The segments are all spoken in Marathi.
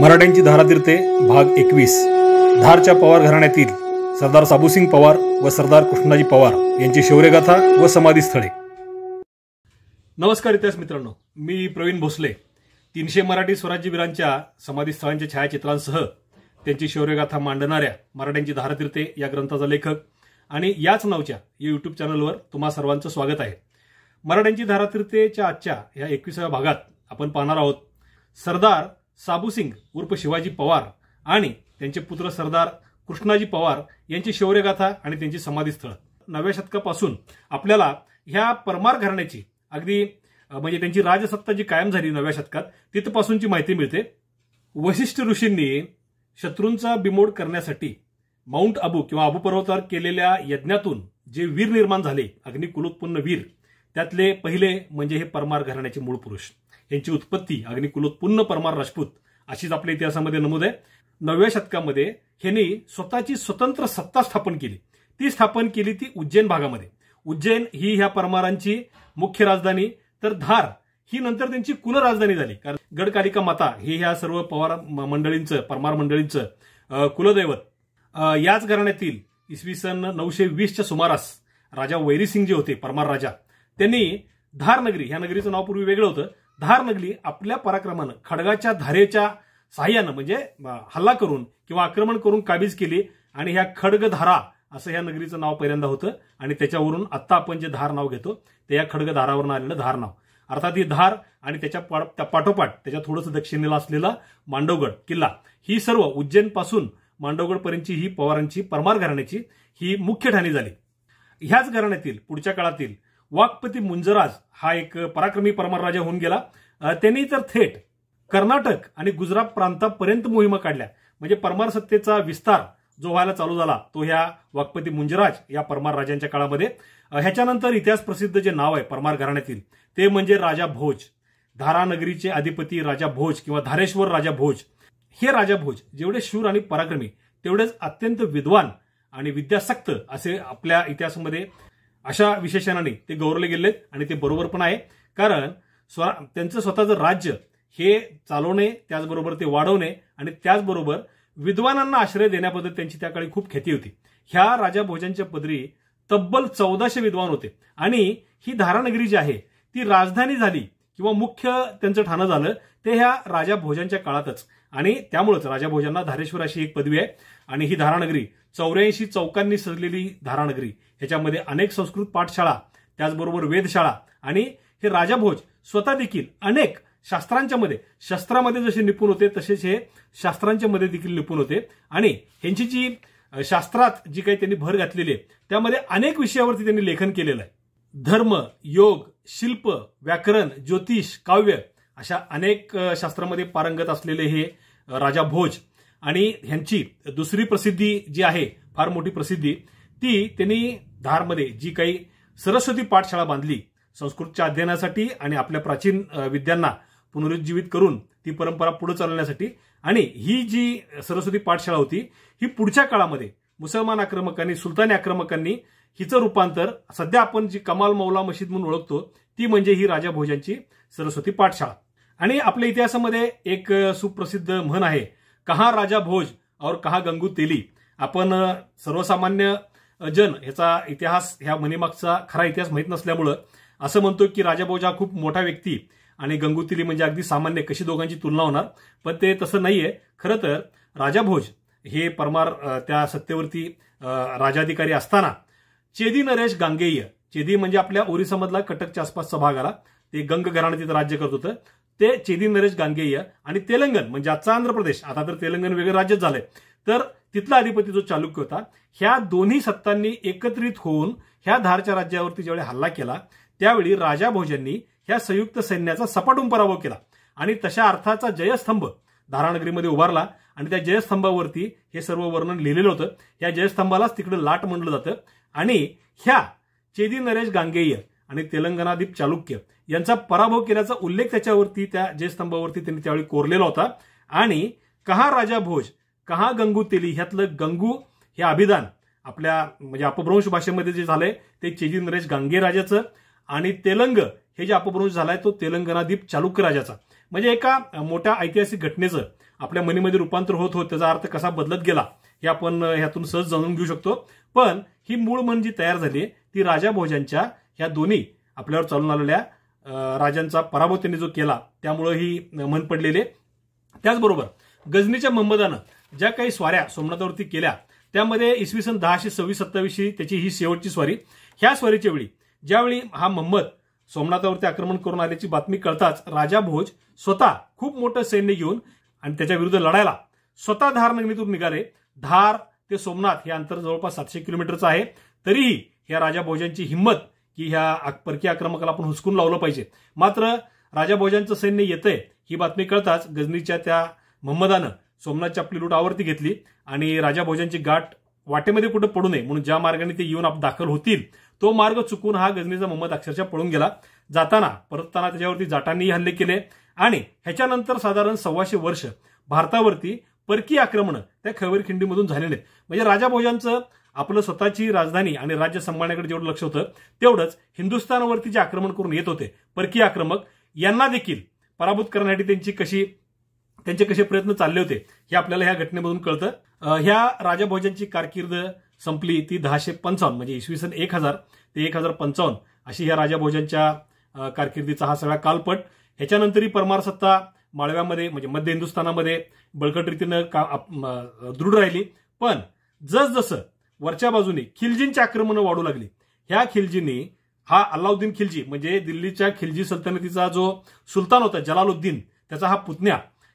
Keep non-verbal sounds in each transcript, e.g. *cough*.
मराठ्यांची धारातीर्थे भाग एकवीस धारच्या पवार घराण्यातील सरदार साबुसिंग पवार व सरदार कृष्णाजी पवार यांची शौर्यगाथा व समाधीस्थळे नमस्कार इतिहास मित्रांनो मी प्रवीण भोसले तीनशे मराठी स्वराज्यवीरांच्या स्थळांच्या छायाचित्रांसह त्यांची शौर्यगाथा मांडणाऱ्या मराठ्यांची धारातीर्थे या ग्रंथाचा लेखक आणि याच नावच्या या युट्यूब चॅनलवर तुम्हा सर्वांचं स्वागत आहे मराठ्यांची धारातीर्थेच्या आजच्या या एकविसाव्या भागात आपण पाहणार आहोत सरदार साबूसिंग उर्फ शिवाजी पवार आणि त्यांचे पुत्र सरदार कृष्णाजी पवार यांची शौर्यगाथा आणि त्यांची समाधीस्थळ नव्या शतकापासून आपल्याला ह्या परमार घराण्याची अगदी म्हणजे त्यांची राजसत्ता जी कायम झाली नव्या शतकात तिथपासूनची माहिती मिळते वशिष्ठ ऋषींनी शत्रूंचा बिमोड करण्यासाठी माउंट आबू किंवा आबू पर्वतावर केलेल्या यज्ञातून जे वीर निर्माण झाले अग्निकुलोत्पन्न वीर त्यातले पहिले म्हणजे हे परमार घराण्याचे मूळ पुरुष यांची उत्पत्ती अग्निकुलोत्पन्न परमार राजपूत अशीच आपल्या इतिहासामध्ये नमूद आहे नवव्या शतकामध्ये ह्यांनी स्वतःची स्वतंत्र सत्ता स्थापन केली ती स्थापन केली ती उज्जैन भागामध्ये उज्जैन ही ह्या परमारांची मुख्य राजधानी तर धार ही नंतर त्यांची कुलराजधानी राजधानी झाली कारण गडकालिका माता हे ह्या सर्व पवार मंडळींचं परमार मंडळींचं कुलदैवत याच घराण्यातील इसवी सन नऊशे वीसच्या सुमारास राजा वैरीसिंग जे होते परमार राजा त्यांनी धार नगरी ह्या नगरीचं नाव पूर्वी वेगळं होतं धार लागली आपल्या पराक्रमानं खडगाच्या धारेच्या साह्यानं म्हणजे हल्ला करून किंवा आक्रमण करून काबीज केली आणि ह्या खडगधारा असं ह्या नगरीचं नाव पहिल्यांदा होतं आणि त्याच्यावरून आत्ता आपण जे धार नाव घेतो ते या खडगधारावरून आलेलं धार नाव अर्थात ही धार आणि त्याच्या पाठोपाठ त्याच्या थोडंसं दक्षिणेला असलेला मांडवगड किल्ला ही सर्व उज्जैनपासून मांडवगडपर्यंतची ही पवारांची परमार घराण्याची ही मुख्य ठाणी झाली ह्याच घराण्यातील पुढच्या काळातील वाकपती मुंजराज हा एक पराक्रमी परमार राजा होऊन गेला त्यांनी तर थेट कर्नाटक आणि गुजरात प्रांतापर्यंत मोहिमा काढल्या म्हणजे परमार सत्तेचा विस्तार जो व्हायला चालू झाला तो ह्या वाकपती मुंजराज या परमार राजांच्या काळामध्ये ह्याच्यानंतर इतिहास प्रसिद्ध जे नाव आहे परमार घराण्यातील ते म्हणजे राजा भोज धारानगरीचे अधिपती राजा भोज किंवा धारेश्वर राजा भोज हे राजा भोज जेवढे शूर आणि पराक्रमी तेवढेच अत्यंत विद्वान आणि विद्यासक्त असे आपल्या इतिहासामध्ये अशा विशेषणाने ते गौरवले गेलेत आणि ते बरोबर पण आहे कारण त्यांचं स्वतःचं राज्य हे चालवणे त्याचबरोबर ते वाढवणे आणि त्याचबरोबर विद्वानांना आश्रय देण्याबद्दल त्यांची त्या काळी खूप ख्याती होती ह्या राजा भोजनच्या पदरी तब्बल चौदाशे विद्वान होते आणि ही धारानगरी जी आहे ती राजधानी झाली किंवा मुख्य त्यांचं ठाणं झालं ते ह्या राजा भोजनच्या काळातच आणि त्यामुळेच राजा भोजांना धारेश्वर अशी एक पदवी आहे आणि ही धारानगरी चौऱ्याऐंशी चौकांनी सजलेली धारानगरी ह्याच्यामध्ये अनेक संस्कृत पाठशाळा त्याचबरोबर वेधशाळा आणि हे राजा भोज स्वतः देखील अनेक शास्त्रांच्या मध्ये शस्त्रामध्ये जसे निपुण होते तसेच हे शास्त्रांच्या मध्ये देखील निपुण होते आणि ह्यांची जी शास्त्रात जी काही त्यांनी भर घातलेली आहे त्यामध्ये अनेक विषयावरती त्यांनी लेखन केलेलं आहे धर्म योग शिल्प व्याकरण ज्योतिष काव्य अशा अनेक शास्त्रामध्ये पारंगत असलेले हे राजा भोज आणि ह्यांची दुसरी प्रसिद्धी जी आहे फार मोठी प्रसिद्धी ती त्यांनी धारमध्ये जी काही सरस्वती पाठशाळा बांधली संस्कृतच्या अध्ययनासाठी आणि आपल्या प्राचीन विद्यांना पुनरुज्जीवित करून ती परंपरा पुढे चालवण्यासाठी आणि ही जी सरस्वती पाठशाळा होती ही पुढच्या काळामध्ये मुसलमान आक्रमकांनी सुलतानी आक्रमकांनी हिचं रूपांतर सध्या आपण जी कमाल मौला मशीद म्हणून ओळखतो ती म्हणजे ही राजा भोजांची सरस्वती पाठशाळा आणि आपल्या इतिहासामध्ये एक सुप्रसिद्ध म्हण आहे कहा राजा भोज और कहा गंगू तेली आपण सर्वसामान्य जन ह्याचा इतिहास ह्या मनीमागचा खरा इतिहास माहीत नसल्यामुळं असं म्हणतो की राजा भोज हा खूप मोठा व्यक्ती आणि गंगुतिली म्हणजे अगदी सामान्य कशी दोघांची तुलना होणार पण ते तसं नाहीये खरं तर राजा भोज हे परमार त्या सत्तेवरती राजाधिकारी असताना चेदी नरेश गांगेय चेदी म्हणजे आपल्या ओरिसामधला कटकच्या आसपासचा भाग आला ते गंग घराणं तिथं राज्य करत होतं ते चेदी नरेश गांगेय आणि तेलंगण म्हणजे आजचा आंध्र प्रदेश आता तर तेलंगण वेगळं राज्य झालंय तर तिथला अधिपती जो चालुक्य होता ह्या दोन्ही सत्तांनी एकत्रित होऊन ह्या धारच्या राज्यावरती ज्यावेळी हल्ला केला त्यावेळी राजा भोजननी ह्या संयुक्त सैन्याचा सपाटून पराभव केला आणि तशा अर्थाचा जयस्तंभ धारानगरीमध्ये उभारला आणि त्या जयस्तंभावरती हे सर्व वर्णन लिहिलेलं होतं या जयस्तंभालाच तिकडे लाट म्हणलं जातं आणि ह्या चेदी नरेश गांगेय आणि तेलंगणादीप चालुक्य यांचा पराभव केल्याचा उल्लेख त्याच्यावरती त्या जे स्तंभावरती त्यांनी त्यावेळी कोरलेला होता आणि कहा राजा भोज कहा गंगू तेली ह्यातलं गंगू हे अभिधान आपल्या म्हणजे अपभ्रंश भाषेमध्ये जे झालंय ते चेजी नरेश गांगे राजाचं आणि तेलंग हे जे अपभ्रंश झालाय तो तेलंगणादीप चालुक्य राजाचा म्हणजे एका मोठ्या ऐतिहासिक घटनेचं आपल्या मनीमध्ये रूपांतर होत होत त्याचा अर्थ कसा बदलत गेला हे आपण ह्यातून सहज जाणून घेऊ शकतो पण ही मूळ मन जी तयार झाली ती राजा भोजांच्या ह्या दोन्ही आपल्यावर चालून आलेल्या राजांचा पराभव त्यांनी जो केला त्यामुळे ही मन पडलेले त्याचबरोबर गजनीच्या मंबदानं ज्या काही स्वाऱ्या सोमनाथावरती केल्या त्यामध्ये इसवी सन दहाशे सव्वीस सत्तावीसशी त्याची ही शेवटची स्वारी ह्या स्वारीच्या वेळी ज्यावेळी हा महम्मद सोमनाथावरती आक्रमण करून आल्याची बातमी कळताच राजा भोज स्वतः खूप मोठं सैन्य घेऊन आणि त्याच्या विरुद्ध लढायला स्वतः धार नगरीतून निघाले धार ते सोमनाथ हे अंतर जवळपास सातशे किलोमीटरचं आहे तरीही या राजा भोजांची हिंमत की ह्या परकीय आक्रमकाला आपण हुसकून लावलं पाहिजे मात्र राजा भोजांचं सैन्य येतंय ही बातमी कळताच गजनीच्या त्या महम्मदानं सोमनाथची आपली लूट आवर्ती घेतली आणि राजाभोजांची गाठ वाटेमध्ये कुठं पडू नये म्हणून ज्या मार्गाने ते येऊन दाखल होतील तो मार्ग चुकून हा गजनीचा मोहम्मद अक्षरशः पळून गेला जाताना परतताना त्याच्यावरती जाटांनीही हल्ले केले आणि ह्याच्यानंतर साधारण सव्वाशे वर्ष भारतावरती परकीय आक्रमणं त्या खवेरखिंडीमधून झालेले म्हणजे राजा भोजांचं आपलं स्वतःची राजधानी आणि राज्य सांभाळण्याकडे जेवढं लक्ष होतं तेवढंच हिंदुस्थानवरती जे आक्रमण करून येत होते परकीय आक्रमक यांना देखील पराभूत करण्यासाठी त्यांची कशी त्यांचे कसे प्रयत्न चालले होते हे आपल्याला या घटनेमधून कळतं ह्या राजाभोजांची कारकीर्द संपली ती दहाशे पंचावन्न म्हणजे इसवी सन एक हजार ते एक हजार पंचावन्न अशी ह्या राजाभोजांच्या कारकिर्दीचा हा सगळा कालपट ह्याच्यानंतरही परमार सत्ता माळव्यामध्ये म्हणजे मध्य हिंदुस्थानामध्ये बळकट रीतीनं दृढ राहिली पण जसजसं वरच्या बाजूने खिलजींचे आक्रमण वाढू लागली ह्या खिलजीने हा अल्लाउद्दीन खिलजी म्हणजे दिल्लीच्या खिलजी सल्तनतीचा जो सुलतान होता जलालुद्दीन त्याचा हा पुतण्या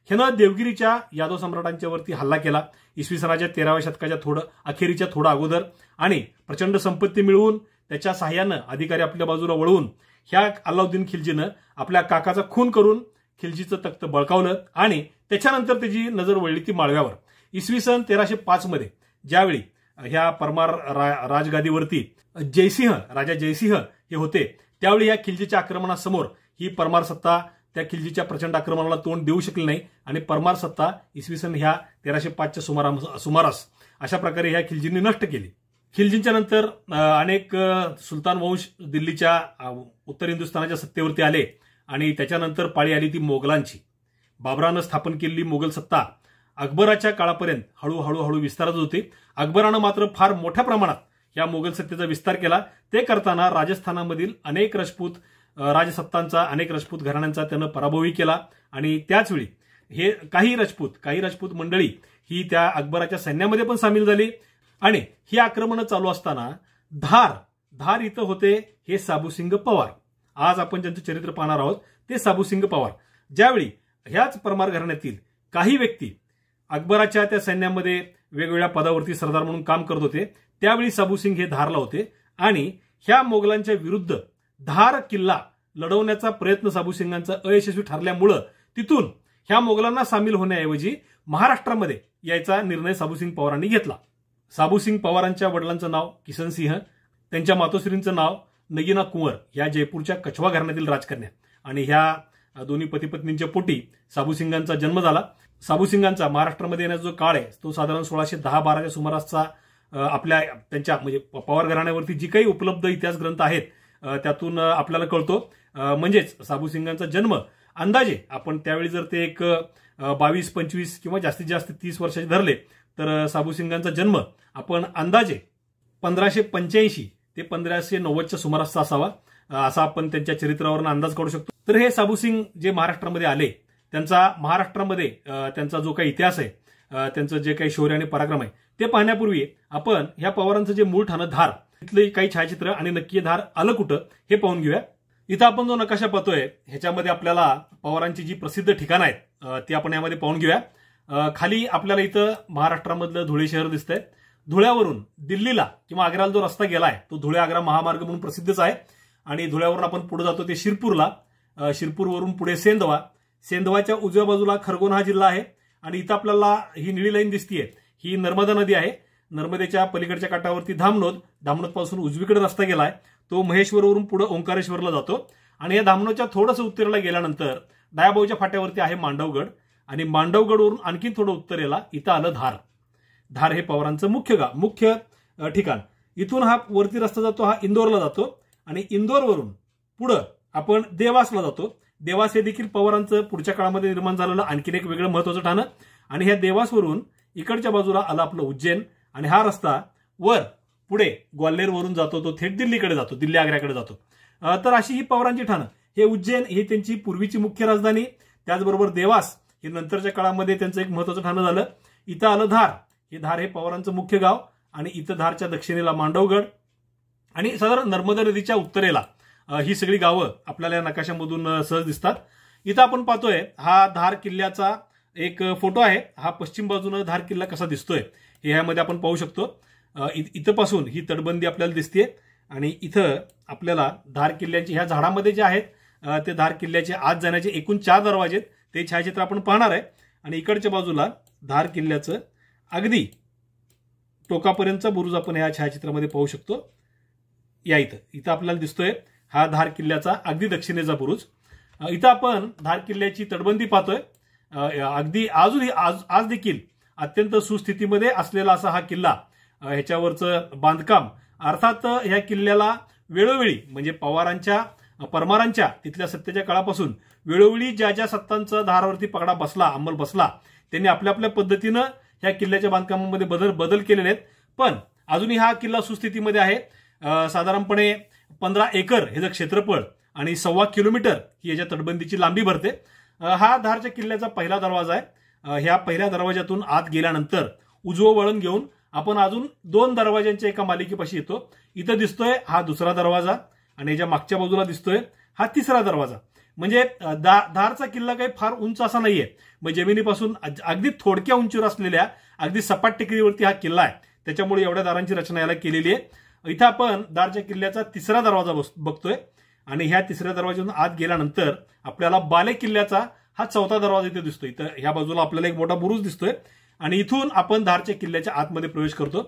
ह्यानं देवगिरीच्या यादव सम्राटांच्या वरती हल्ला केला इसवी सनाच्या तेराव्या शतकाच्या थोडं अखेरीच्या थोडं अगोदर आणि प्रचंड संपत्ती मिळवून त्याच्या सहाय्यानं अधिकारी आपल्या बाजूला वळवून ह्या अल्लाउद्दीन खिलजीनं आपल्या काकाचा खून करून खिलजीचं तख्त बळकावलं आणि त्याच्यानंतर त्याची नजर वळली ती माळव्यावर इसवी सन तेराशे पाचमध्ये ज्यावेळी ह्या परमार रा, राजगादीवरती जयसिंह राजा जयसिंह हे होते त्यावेळी या खिलजीच्या आक्रमणासमोर ही परमार सत्ता त्या खिलजीच्या प्रचंड आक्रमणाला तोंड देऊ शकली नाही आणि परमार सत्ता इसवी सन ह्या तेराशे पाचच्या सुमारा सुमारास अशा प्रकारे ह्या खिलजींनी नष्ट केली खिलजींच्या नंतर अनेक सुलतान वंश दिल्लीच्या उत्तर हिंदुस्थानाच्या सत्तेवरती आले आणि त्याच्यानंतर पाळी आली ती मोगलांची बाबरानं स्थापन केलेली मोगल सत्ता अकबराच्या काळापर्यंत हळूहळू हळू विस्तारत होते अकबरानं मात्र फार मोठ्या प्रमाणात या मोगल सत्तेचा विस्तार केला ते करताना राजस्थानामधील अनेक राजपूत राजसत्तांचा अनेक राजपूत घराण्यांचा त्यानं पराभवही केला आणि त्याचवेळी हे काही राजपूत काही राजपूत मंडळी ही त्या अकबराच्या सैन्यामध्ये पण सामील झाली आणि ही आक्रमणं चालू असताना धार धार इथं होते हे साबुसिंग पवार आज आपण ज्यांचं चरित्र पाहणार आहोत ते साबुसिंग पवार ज्यावेळी ह्याच परमार घराण्यातील काही व्यक्ती अकबराच्या त्या सैन्यामध्ये वेगवेगळ्या पदावरती सरदार म्हणून काम करत होते त्यावेळी सिंग हे धारला होते आणि ह्या मोगलांच्या विरुद्ध धार किल्ला लढवण्याचा प्रयत्न सिंगांचा अयशस्वी ठरल्यामुळं तिथून ह्या मोगलांना सामील होण्याऐवजी महाराष्ट्रामध्ये यायचा निर्णय साबूसिंग पवारांनी घेतला साबूसिंग पवारांच्या वडिलांचं नाव किसन सिंह त्यांच्या मातोश्रींचं नाव नगीना कुंवर या जयपूरच्या कछवा घराण्यातील राजकन्या आणि ह्या दोन्ही पतीपत्नींच्या पोटी साबूसिंगांचा जन्म झाला साबुसिंगांचा महाराष्ट्रामध्ये येण्याचा जो काळ आहे तो साधारण सोळाशे दहा बाराच्या सुमारासचा आपल्या त्यांच्या म्हणजे पवार घराण्यावरती जी काही उपलब्ध इतिहास ग्रंथ आहेत त्यातून आपल्याला कळतो म्हणजेच साबूसिंगांचा जन्म अंदाजे आपण त्यावेळी जर ते एक बावीस पंचवीस किंवा जास्तीत जास्त तीस वर्षाचे धरले तर साबूसिंगांचा जन्म आपण अंदाजे पंधराशे पंच्याऐंशी ते पंधराशे नव्वदच्या सुमारासचा असावा असा आपण त्यांच्या चरित्रावरून अंदाज काढू शकतो तर हे साबूसिंग जे महाराष्ट्रामध्ये आले त्यांचा महाराष्ट्रामध्ये त्यांचा जो काही इतिहास आहे त्यांचं जे काही शौर्य आणि पराक्रम आहे ते पाहण्यापूर्वी आपण ह्या पवारांचं जे मूळ ठाणं धार तिथले काही छायाचित्र आणि नक्की धार आलं कुठं हे पाहून घेऊया इथं आपण जो नकाशा पाहतोय ह्याच्यामध्ये आपल्याला पवारांची जी प्रसिद्ध ठिकाणं आहेत ती आपण यामध्ये पाहून घेऊया खाली आपल्याला इथं महाराष्ट्रामधलं धुळे शहर दिसतंय धुळ्यावरून दिल्लीला किंवा आग्र्याला जो रस्ता गेला तो धुळे आग्रा महामार्ग म्हणून प्रसिद्धच आहे आणि धुळ्यावरून आपण पुढे जातो ते शिरपूरला शिरपूरवरून पुढे सेंदवा सेंधवाच्या उजव्या बाजूला खरगोन हा जिल्हा आहे आणि इथं आपल्याला ही निळी लाईन दिसतीये ही नर्मदा नदी आहे नर्मदेच्या पलीकडच्या काठावरती धामनोद धामनोद पासून उजवीकडे रस्ता गेला आहे तो महेश्वरवरून पुढे ओंकारेश्वरला जातो आणि या धामनोदच्या थोडंसं उत्तरेला गेल्यानंतर डायाबाऊच्या फाट्यावरती आहे मांडवगड आणि मांडवगडवरून आणखी थोडं उत्तरेला इथं आलं धार धार हे पवारांचं मुख्य गाव मुख्य ठिकाण इथून हा वरती रस्ता जातो हा इंदोरला जातो आणि इंदोरवरून पुढं आपण देवासला जातो देवास हे देखील पवारांचं पुढच्या काळामध्ये निर्माण झालेलं आणखीन एक वेगळं महत्वाचं ठाणं आणि ह्या देवासवरून इकडच्या बाजूला आला आपलं उज्जैन आणि हा रस्ता वर पुढे ग्वाल्हेरवरून जातो तो थेट दिल्लीकडे जातो दिल्ली आग्र्याकडे जातो तर अशी ही पवारांची ठाणं हे उज्जैन ही त्यांची पूर्वीची मुख्य राजधानी त्याचबरोबर देवास हे नंतरच्या काळामध्ये त्यांचं एक महत्वाचं ठाणं झालं इथं आलं धार हे धार हे पवारांचं मुख्य गाव आणि इथं धारच्या दक्षिणेला मांडवगड आणि साधारण नर्मदा नदीच्या उत्तरेला ही सगळी गावं आपल्याला या नकाशामधून सहज दिसतात इथं आपण पाहतोय हा धार किल्ल्याचा एक फोटो आहे हा पश्चिम बाजूनं धार किल्ला कसा दिसतोय हे ह्यामध्ये आपण पाहू शकतो इथंपासून ही तटबंदी आपल्याला दिसते आणि इथं आपल्याला धार किल्ल्याची ह्या झाडामध्ये जे आहेत ते धार किल्ल्याचे आत जाण्याचे एकूण चार दरवाजे आहेत ते छायाचित्र आपण पाहणार आहे आणि इकडच्या बाजूला धार किल्ल्याचं अगदी टोकापर्यंतचा बुरुज आपण ह्या छायाचित्रामध्ये पाहू शकतो या इथं इथं आपल्याला दिसतोय हा धार किल्ल्याचा अगदी दक्षिणेचा बुरुज इथं आपण धार किल्ल्याची तटबंदी पाहतोय अगदी आजून आज आज देखील अत्यंत सुस्थितीमध्ये असलेला असा हा किल्ला ह्याच्यावरचं बांधकाम अर्थात ह्या किल्ल्याला वेळोवेळी म्हणजे पवारांच्या परमारांच्या तिथल्या सत्तेच्या काळापासून वेळोवेळी ज्या ज्या सत्तांचा धारावरती पगडा बसला अंमल बसला त्यांनी आपल्या आपल्या पद्धतीनं ह्या किल्ल्याच्या बांधकामामध्ये बदल बदल केलेले आहेत पण अजूनही हा किल्ला सुस्थितीमध्ये आहे साधारणपणे पंधरा एकर हे जर क्षेत्रफळ आणि सव्वा किलोमीटर ही याच्या तटबंदीची लांबी भरते हा धारच्या किल्ल्याचा पहिला दरवाजा आहे ह्या पहिल्या दरवाजातून आत गेल्यानंतर उजवं वळण घेऊन आपण अजून दोन दरवाज्यांच्या एका मालिकेपाशी येतो इथं दिसतोय हा दुसरा दरवाजा आणि याच्या मागच्या बाजूला दिसतोय हा तिसरा दरवाजा म्हणजे दा धारचा किल्ला काही फार उंच असा नाहीये मग म्हणजे जमिनीपासून अगदी थोडक्या उंचीवर असलेल्या अगदी सपाट टेकडीवरती हा किल्ला आहे त्याच्यामुळे एवढ्या दारांची रचना याला केलेली आहे इथं आपण दारच्या किल्ल्याचा तिसरा दरवाजा बघतोय आणि ह्या तिसऱ्या दरवाज्यातून आत गेल्यानंतर आपल्याला बाले किल्ल्याचा हा चौथा दरवाजा इथे दिसतोय इथं ह्या बाजूला आपल्याला एक मोठा बुरुज दिसतोय आणि इथून आपण धारच्या किल्ल्याच्या आतमध्ये प्रवेश करतो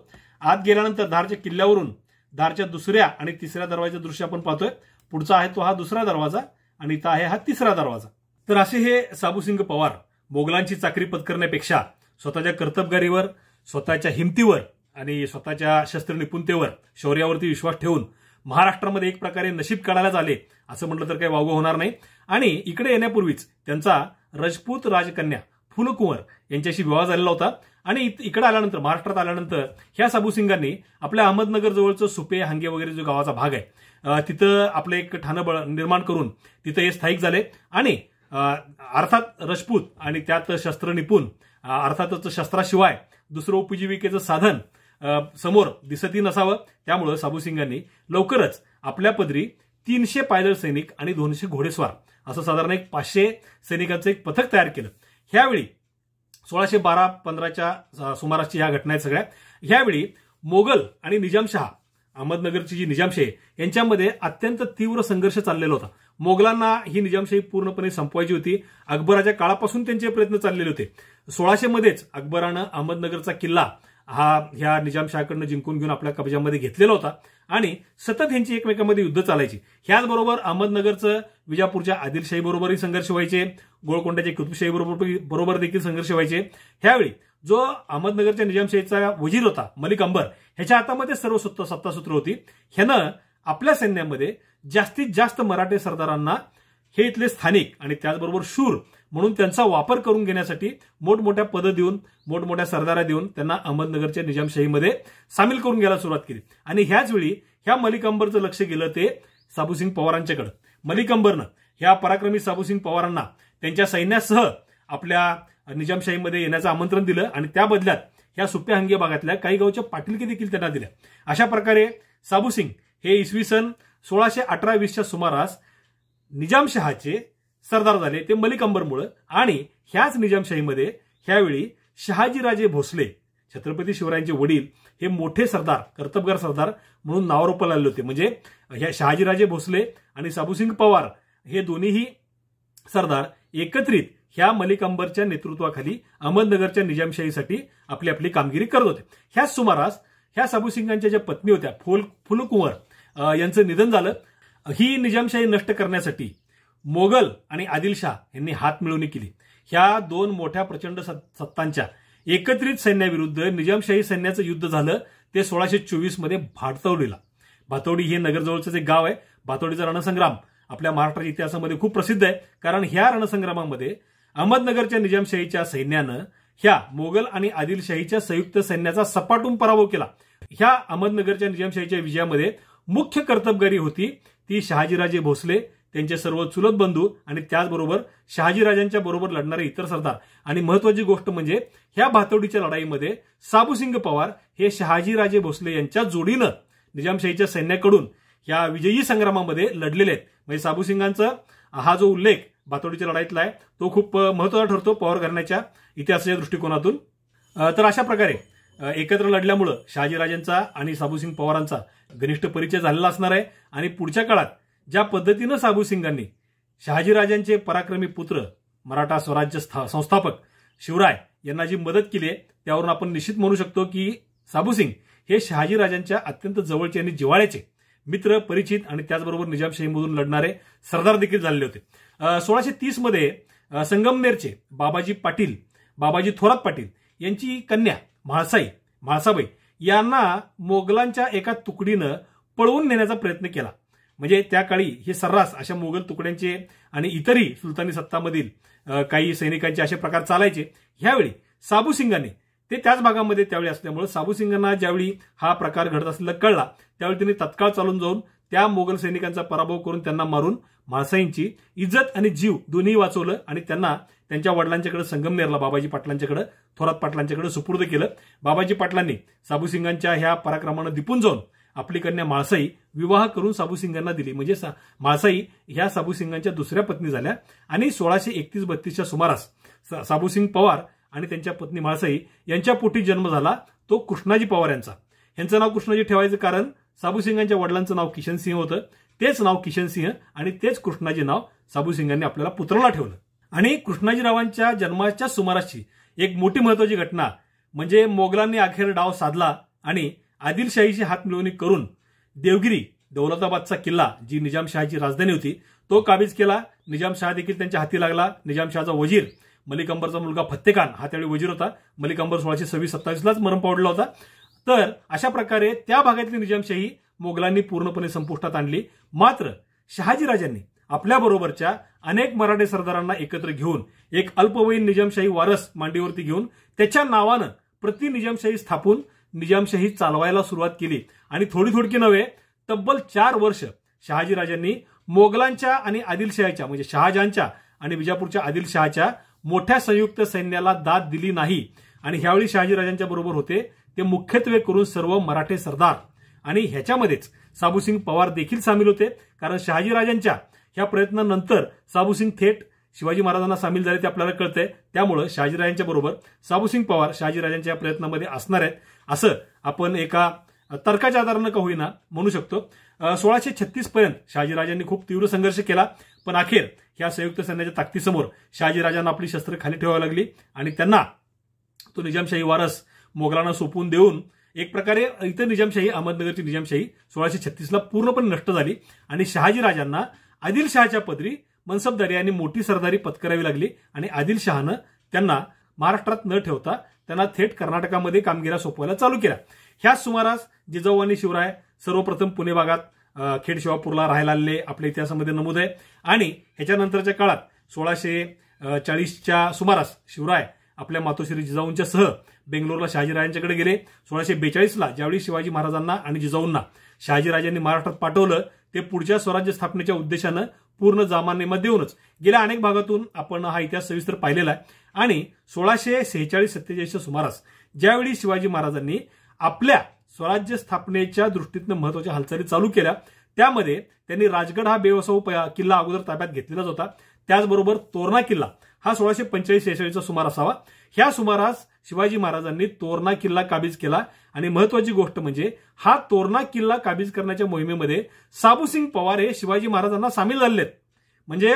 आत गेल्यानंतर धारच्या किल्ल्यावरून धारच्या दुसऱ्या आणि तिसऱ्या दरवाजाचं दृश्य आपण पाहतोय पुढचा आहे तो हा दुसरा दरवाजा आणि इथं आहे हा तिसरा दरवाजा तर असे हे साबुसिंग पवार मोगलांची चाकरी पत्करण्यापेक्षा स्वतःच्या कर्तबगारीवर स्वतःच्या हिमतीवर आणि स्वतःच्या शस्त्रनिपुणतेवर शौर्यावरती विश्वास ठेवून महाराष्ट्रामध्ये एक प्रकारे नशीब काढायलाच आले असं म्हटलं तर काही वावग होणार नाही आणि इकडे येण्यापूर्वीच त्यांचा रजपूत राजकन्या फुलकुंवर यांच्याशी विवाह झालेला होता आणि इकडे आल्यानंतर महाराष्ट्रात आल्यानंतर ह्या साबूसिंगांनी आपल्या अहमदनगर जवळचं सुपे हांगे वगैरे जो गावाचा भाग आहे तिथं आपलं एक ठाणं निर्माण करून तिथं हे स्थायिक झाले आणि अर्थात रजपूत आणि त्यात शस्त्र निपुण अर्थातच शस्त्राशिवाय दुसरं उपजीविकेचं साधन समोर दिसती नसावं त्यामुळे साबुसिंगांनी लवकरच आपल्या पदरी तीनशे पायदळ सैनिक आणि दोनशे घोडेस्वार असं साधारण एक पाचशे सैनिकांचं एक पथक तयार केलं ह्यावेळी सोळाशे बारा पंधराच्या सुमारासची ह्या घटना आहेत सगळ्या ह्यावेळी मोगल आणि निजामशहा अहमदनगरची जी निजामशाही यांच्यामध्ये अत्यंत तीव्र संघर्ष चाललेला होता मोगलांना ही निजामशाही पूर्णपणे संपवायची होती अकबराच्या काळापासून त्यांचे प्रयत्न चाललेले होते सोळाशे मध्येच अकबरानं अहमदनगरचा किल्ला हा ह्या निजामशाहकडनं जिंकून घेऊन आपल्या कब्जामध्ये घेतलेला होता आणि सतत ह्यांची एकमेकांमध्ये युद्ध चालायची ह्याचबरोबर अहमदनगरचं विजापूरच्या आदिलशाही बरोबरही संघर्ष व्हायचे गोळकोंड्याच्या कुतुबशाही बरोबर बरोबर देखील संघर्ष व्हायचे ह्यावेळी जो अहमदनगरच्या निजामशाहीचा वजीर होता मलिक अंबर ह्याच्या हातामध्ये सर्व सत्ता सत्तासूत्र होती ह्यानं आपल्या सैन्यामध्ये जास्तीत जास्त मराठे सरदारांना हे इथले स्थानिक आणि त्याचबरोबर शूर म्हणून त्यांचा वापर करून घेण्यासाठी मोठमोठ्या पदं देऊन मोठमोठ्या सरदारा देऊन त्यांना अहमदनगरच्या निजामशाहीमध्ये सामील करून घ्यायला सुरुवात केली आणि ह्याच वेळी ह्या मलिक अंबरचं लक्ष गेलं ते साबूसिंग पवारांच्याकडे मलिक अंबरनं ह्या पराक्रमी साबूसिंग पवारांना त्यांच्या सैन्यासह आपल्या निजामशाहीमध्ये येण्याचं आमंत्रण दिलं आणि त्या बदल्यात ह्या सुप्या हंगे भागातल्या काही गावच्या पाटीलकी देखील त्यांना दिल्या अशा प्रकारे साबूसिंग हे इसवी सन सोळाशे अठरा वीसच्या सुमारास निजामशहाचे सरदार झाले ते मलिक अंबरमुळे आणि ह्याच निजामशाहीमध्ये ह्यावेळी शहाजीराजे भोसले छत्रपती शिवरायांचे वडील हे मोठे सरदार कर्तबगार सरदार म्हणून नावारोपाला आले होते म्हणजे ह्या शहाजीराजे भोसले आणि साबुसिंग पवार हे दोन्हीही सरदार एकत्रित ह्या मलिक अंबरच्या नेतृत्वाखाली अहमदनगरच्या निजामशाहीसाठी आपली आपली कामगिरी करत होते ह्याच सुमारास ह्या साबूसिंगांच्या ज्या पत्नी होत्या फुल फुलकुंवर यांचं निधन झालं ही निजामशाही नष्ट करण्यासाठी मोगल आणि आदिलशाह यांनी हात मिळवणी केली ह्या दोन मोठ्या प्रचंड सत्तांच्या एकत्रित सैन्याविरुद्ध निजामशाही सैन्याचं युद्ध झालं ते सोळाशे चोवीस मध्ये भातवडीला भातवडी हे नगरजवळचं एक गाव आहे भातवडीचा रणसंग्राम आपल्या महाराष्ट्राच्या इतिहासामध्ये खूप प्रसिद्ध आहे कारण ह्या रणसंग्रामामध्ये अहमदनगरच्या निजामशाहीच्या सैन्यानं ह्या मोगल आणि आदिलशाहीच्या संयुक्त सैन्याचा सपाटून पराभव केला ह्या अहमदनगरच्या निजामशाहीच्या विजयामध्ये मुख्य कर्तबगारी होती ती शहाजीराजे भोसले त्यांचे सर्व चुलत बंधू आणि त्याचबरोबर शहाजीराजांच्या बरोबर लढणारे इतर सरदार आणि महत्वाची गोष्ट म्हणजे ह्या भातोडीच्या लढाईमध्ये साबूसिंग पवार हे शहाजीराजे भोसले यांच्या जोडीनं निजामशाहीच्या सैन्याकडून या विजयी संग्रामामध्ये लढलेले आहेत म्हणजे साबुसिंगांचा हा जो उल्लेख भातोडीच्या लढाईतला आहे तो खूप महत्वाचा ठरतो पवार घराण्याच्या इतिहासाच्या दृष्टिकोनातून तर अशा प्रकारे एकत्र लढल्यामुळं शहाजीराजांचा आणि साबुसिंग पवारांचा घनिष्ठ परिचय झालेला असणार आहे आणि पुढच्या काळात ज्या पद्धतीनं साबूसिंगांनी शहाजीराजांचे पराक्रमी पुत्र मराठा स्वराज्य संस्थापक शिवराय यांना जी मदत केली आहे त्यावरून आपण निश्चित म्हणू शकतो की साबूसिंग हे शहाजीराजांच्या अत्यंत जवळचे आणि जिवाळ्याचे मित्र परिचित आणि त्याचबरोबर निजामशाहीमधून लढणारे सरदार देखील झालेले होते सोळाशे तीसमध्ये मध्ये संगमनेरचे बाबाजी पाटील बाबाजी थोरात पाटील यांची कन्या म्हाळसाई म्हाळसाबाई यांना मोगलांच्या एका तुकडीनं पळवून नेण्याचा प्रयत्न केला म्हणजे त्या काळी हे सर्रास अशा मोगल तुकड्यांचे आणि इतरही सुलतानी सत्तामधील काही सैनिकांचे असे प्रकार चालायचे ह्यावेळी साबूसिंगाने ते त्याच भागामध्ये त्यावेळी असल्यामुळे साबुसिंगांना ज्यावेळी हा प्रकार घडत असलेला कळला त्यावेळी त्यांनी तत्काळ चालून जाऊन त्या मोगल सैनिकांचा पराभव करून त्यांना मारून म्हाळसाईंची इज्जत आणि जीव दोन्ही वाचवलं आणि त्यांना त्यांच्या वडिलांच्याकडे संगमनेरला बाबाजी पाटलांच्याकडे थोरात पाटलांच्याकडे सुपूर्द केलं बाबाजी पाटलांनी साबूसिंगांच्या ह्या पराक्रमानं दिपून जाऊन आपली कन्या माळसाई विवाह करून साबुसिंगांना दिली म्हणजे सा, माळसाई ह्या साबुसिंगांच्या दुसऱ्या पत्नी झाल्या आणि सोळाशे एकतीस बत्तीसच्या सुमारास साबूसिंग पवार आणि त्यांच्या पत्नी माळसाई यांच्या पोटी जन्म झाला तो कृष्णाजी पवार यांचा यांचं नाव कृष्णाजी ठेवायचं कारण साबुसिंगांच्या वडिलांचं नाव किशनसिंह होतं तेच नाव किशनसिंह आणि तेच कृष्णाजी नाव साबूसिंगांनी आपल्याला पुत्राला ठेवलं आणि कृष्णाजीरावांच्या जन्माच्या सुमारासची एक मोठी महत्वाची घटना म्हणजे मोगलांनी अखेर डाव साधला आणि आदिलशाहीशी मिळवणी करून देवगिरी दौलताबादचा किल्ला जी निजामशहाची राजधानी होती तो काबीज केला निजामशहा देखील त्यांच्या हाती लागला निजामशहाचा वजीर मलिक अंबरचा मुलगा फत्तेखान हा त्यावेळी वजीर होता मलिक अंबर सोळाशे सव्वीस सत्तावीसलाच मरण पावडला होता तर अशा प्रकारे त्या भागातली निजामशाही मोगलांनी पूर्णपणे संपुष्टात आणली मात्र शहाजीराजांनी आपल्याबरोबरच्या अनेक मराठे सरदारांना एकत्र घेऊन एक अल्पवयीन निजामशाही वारस मांडीवरती घेऊन त्याच्या नावानं प्रति निजामशाही स्थापून निजामशाही चालवायला सुरुवात केली आणि थोडी थोडकी नव्हे तब्बल चार वर्ष शहाजीराजांनी मोगलांच्या आणि आदिलशाहीच्या म्हणजे शहाजहानच्या आणि विजापूरच्या आदिलशहाच्या मोठ्या संयुक्त सैन्याला दाद दिली नाही आणि ह्यावेळी शहाजीराजांच्या बरोबर होते ते मुख्यत्वे करून सर्व मराठे सरदार आणि ह्याच्यामध्येच साबूसिंग पवार देखील सामील होते कारण शहाजीराजांच्या ह्या प्रयत्नानंतर साबूसिंग थेट शिवाजी महाराजांना सामील झाले ते आपल्याला कळतंय त्यामुळे शहाजीराजांच्या बरोबर साबूसिंग पवार शहाजीराजांच्या या प्रयत्नामध्ये असणार आहेत असं आपण एका तर्काच्या आधारानं का होईना म्हणू शकतो सोळाशे छत्तीस पर्यंत शहाजीराजांनी खूप तीव्र संघर्ष केला पण अखेर ह्या संयुक्त सैन्याच्या ताकदीसमोर शहाजीराजांना आपली शस्त्र खाली ठेवावी लागली आणि त्यांना तो निजामशाही वारस मोगलांना सोपवून देऊन एक प्रकारे इतर निजामशाही अहमदनगरची निजामशाही सोळाशे छत्तीसला पूर्णपणे नष्ट झाली आणि शहाजीराजांना आदिलशहाच्या पदरी मनसबदारी आणि मोठी सरदारी पत्करावी लागली आणि आदिलशहानं त्यांना महाराष्ट्रात न ठेवता त्यांना थेट कर्नाटकामध्ये कामगिरी सोपवायला चालू केल्या ह्याच सुमारास जिजाऊ आणि शिवराय सर्वप्रथम पुणे भागात खेड शिवापूरला राहायला आले आपल्या इतिहासामध्ये नमूद आहे आणि ह्याच्यानंतरच्या काळात सोळाशे चाळीसच्या सुमारास शिवराय आपल्या मातोश्री जिजाऊंच्या सह बेंगलोरला शहाजीरायांच्याकडे गेले सोळाशे बेचाळीसला ज्यावेळी शिवाजी महाराजांना आणि जिजाऊंना शहाजीराजांनी महाराष्ट्रात पाठवलं ते पुढच्या स्वराज्य स्थापनेच्या उद्देशानं पूर्ण जामान्यमध्ये देऊनच गेल्या अनेक भागातून आपण हा इतिहास सविस्तर पाहिलेला आहे आणि सोळाशे सेहेचाळीस सत्तेचाळीसच्या सुमारास ज्यावेळी शिवाजी महाराजांनी आपल्या स्वराज्य स्थापनेच्या दृष्टीतनं महत्वाच्या हालचाली चालू केल्या त्यामध्ये त्यांनी राजगड हा बेवसाऊ किल्ला अगोदर ताब्यात घेतलेलाच होता त्याचबरोबर तोरणा किल्ला हा सोळाशे पंचेचाळीस सेहेचाळीसचा सुमार असावा ह्या सुमारास शिवाजी महाराजांनी तोरणा किल्ला काबीज केला आणि महत्वाची गोष्ट म्हणजे हा तोरणा किल्ला काबीज करण्याच्या मोहिमेमध्ये साबूसिंग पवार हे शिवाजी महाराजांना सामील झालेत म्हणजे